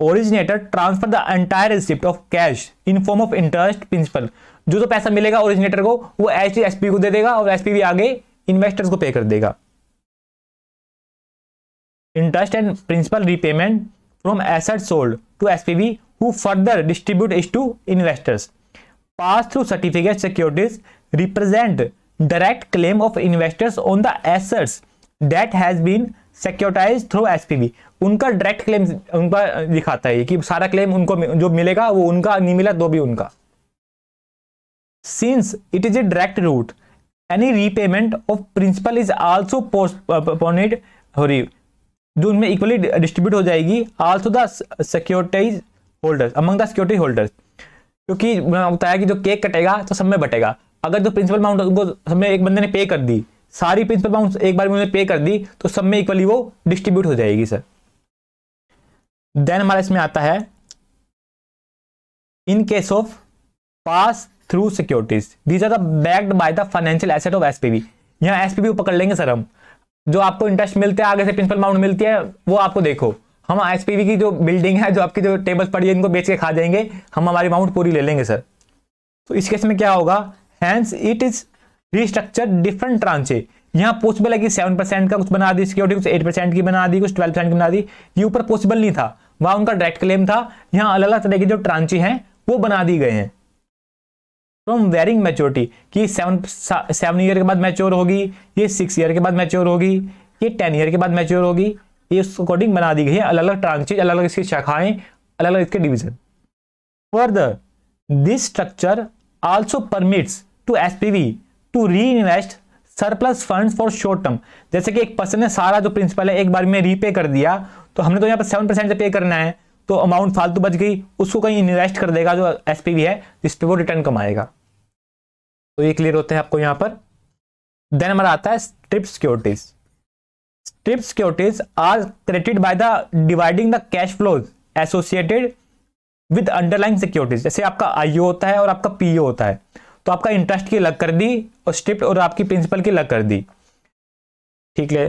originator transfer the entire receipt of cash in form of interest principal जो तो पैसा मिलेगा ओरिजिनेटर को वो एच एस को दे देगा और एस भी आगे इन्वेस्टर्स को पे कर देगा interest and principal repayment from asset sold to S who further distribute is to investors pass through certificate securities represent direct claim of investors on the assets that has been securitize through SPV उनका direct claim उनका दिखाता है कि सारा claim उनको जो मिलेगा वो उनका नहीं मिला तो भी उनका since it is a direct route any repayment of principal is also postponed हो रही जो उनमें इक्वली डिस्ट्रीब्यूट हो जाएगी also the securitize holders among the security holders क्योंकि बताया कि जो केक कटेगा तो सब में बटेगा अगर जो प्रिंसिपल अमाउंट उनको सब में एक बंदे ने पे कर दी सारी प्रिंसिपल अमाउंट एक बार उन्होंने पे कर दी तो सब में इक्वली वो डिस्ट्रीब्यूट हो जाएगी सर देन हमारा इसमें आता है in case of pass through securities these are the backed by the financial asset of SPV यहां एसपीबी को पकड़ लेंगे सर हम जो आपको इंटरेस्ट मिलते हैं आगे से प्रिंसिपल अमाउंट मिलती है वो आपको देखो हम एसपीवी की जो बिल्डिंग है जो आपकी जो टेबल्स पड़ी है इनको बेच के खा जाएंगे हम हमारी अमाउंट पूरी ले लेंगे सर तो इस केस में क्या होगा hence it is restructure different tranche यहाँ पॉसिबल है कि सेवन परसेंट का कुछ बना दी सिक्योरिटी कुछ एट परसेंट की बना दी कुछ ट्वेल्व परसेंट की बना दी ये ऊपर पॉसिबल नहीं था वहां उनका डायरेक्ट क्लेम था यहाँ अलग अलग तरह के जो ट्रांचे हैं वो बना दी गए हैं फ्रॉम वेरिंग मेच्योरिटी कि सेवन सेवन ईयर के बाद मैच्योर होगी ये सिक्स ईयर के बाद मैच्योर होगी ये टेन ईयर के बाद मैच्योर होगी ये उस अकॉर्डिंग बना दी गई है अलग अलग ट्रांचे अलग अलग इसकी शाखाएं अलग अलग इसके division further this structure also permits to S P V to reinvest surplus fund for short term जैसे कि एक पर्सन ने सारा जो प्रिंसिपल है एक बार में रीपे कर दिया तो हमने तो यहाँ पर सेवन परसेंट से पे करना है तो अमाउंट फालतू बच गई उसको कहीं इन्वेस्ट कर देगा जो एस है जिस पर वो रिटर्न कमाएगा तो ये क्लियर होते हैं आपको यहाँ पर देन हमारा आता है strip securities strip securities are credited by the dividing the cash flows associated with underline securities जैसे आपका आईओ होता है और आपका पीओ होता है तो आपका इंटरेस्ट की अलग कर दी और स्ट्रिप्ट और आपकी प्रिंसिपल की अलग कर दी ठीक है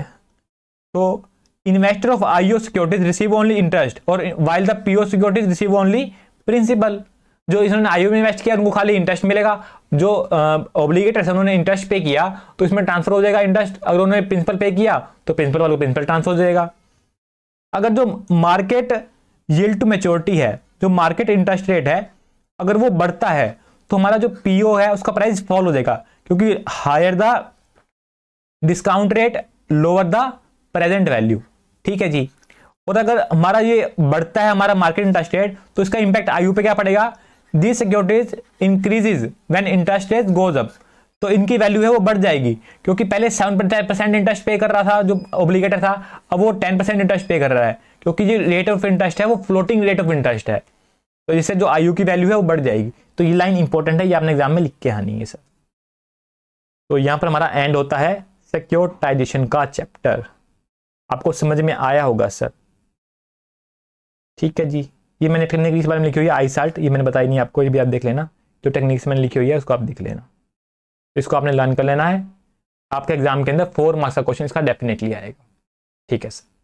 तो investor of IO securities receive only interest और while the PO securities receive only principal जो इन्होंने आईओ में इन्वेस्ट किया उनको खाली इंटरेस्ट मिलेगा जो ऑब्लिगेटर है उन्होंने इंटरेस्ट पे किया तो इसमें ट्रांसफर हो जाएगा इंटरेस्ट अगर उन्होंने प्रिंसिपल पे किया तो प्रिंसिपल वालों को प्रिंसिपल ट्रांसफर हो जाएगा अगर जो मार्केट यील्ड टू मेच्योरिटी है जो मार्केट इंटरेस्ट रेट है अगर वो बढ़ता है तो हमारा जो पीओ है उसका प्राइस फॉल हो जाएगा क्योंकि higher the discount rate lower the present value ठीक है जी और अगर हमारा ये बढ़ता है हमारा मार्केट इंटरेस्ट रेट तो इसका इंपैक्ट आयु पे क्या पड़ेगा the securities increases when interest rate goes up तो इनकी वैल्यू है वो बढ़ जाएगी क्योंकि पहले सेवन परसेंट इंटरेस्ट पे कर रहा था जो ओब्लिगेटर था अब वो टेन परसेंट इंटरेस्ट पे कर रहा है क्योंकि जो रेट ऑफ इंटरेस्ट है वो फ्लोटिंग रेट ऑफ इंटरेस्ट है तो जिससे जो आयु की वैल्यू है वो बढ़ जाएगी तो ये लाइन इंपॉर्टेंट है ये आपने एग्जाम में लिख के आनी है सर तो यहां पर हमारा एंड होता है सिक्योरटाइजेशन का चैप्टर आपको समझ में आया होगा सर ठीक है जी ये मैंने टेक्निक इस बारे में लिखी हुई है आई साल्ट ये मैंने बताई नहीं आपको ये भी आप देख लेना जो टेक्निक्स मैंने लिखी हुई है उसको आप देख लेना इसको आपने लर्न कर लेना है आपके एग्जाम के अंदर फोर मार्क्स का क्वेश्चन इसका डेफिनेटली आएगा ठीक है सर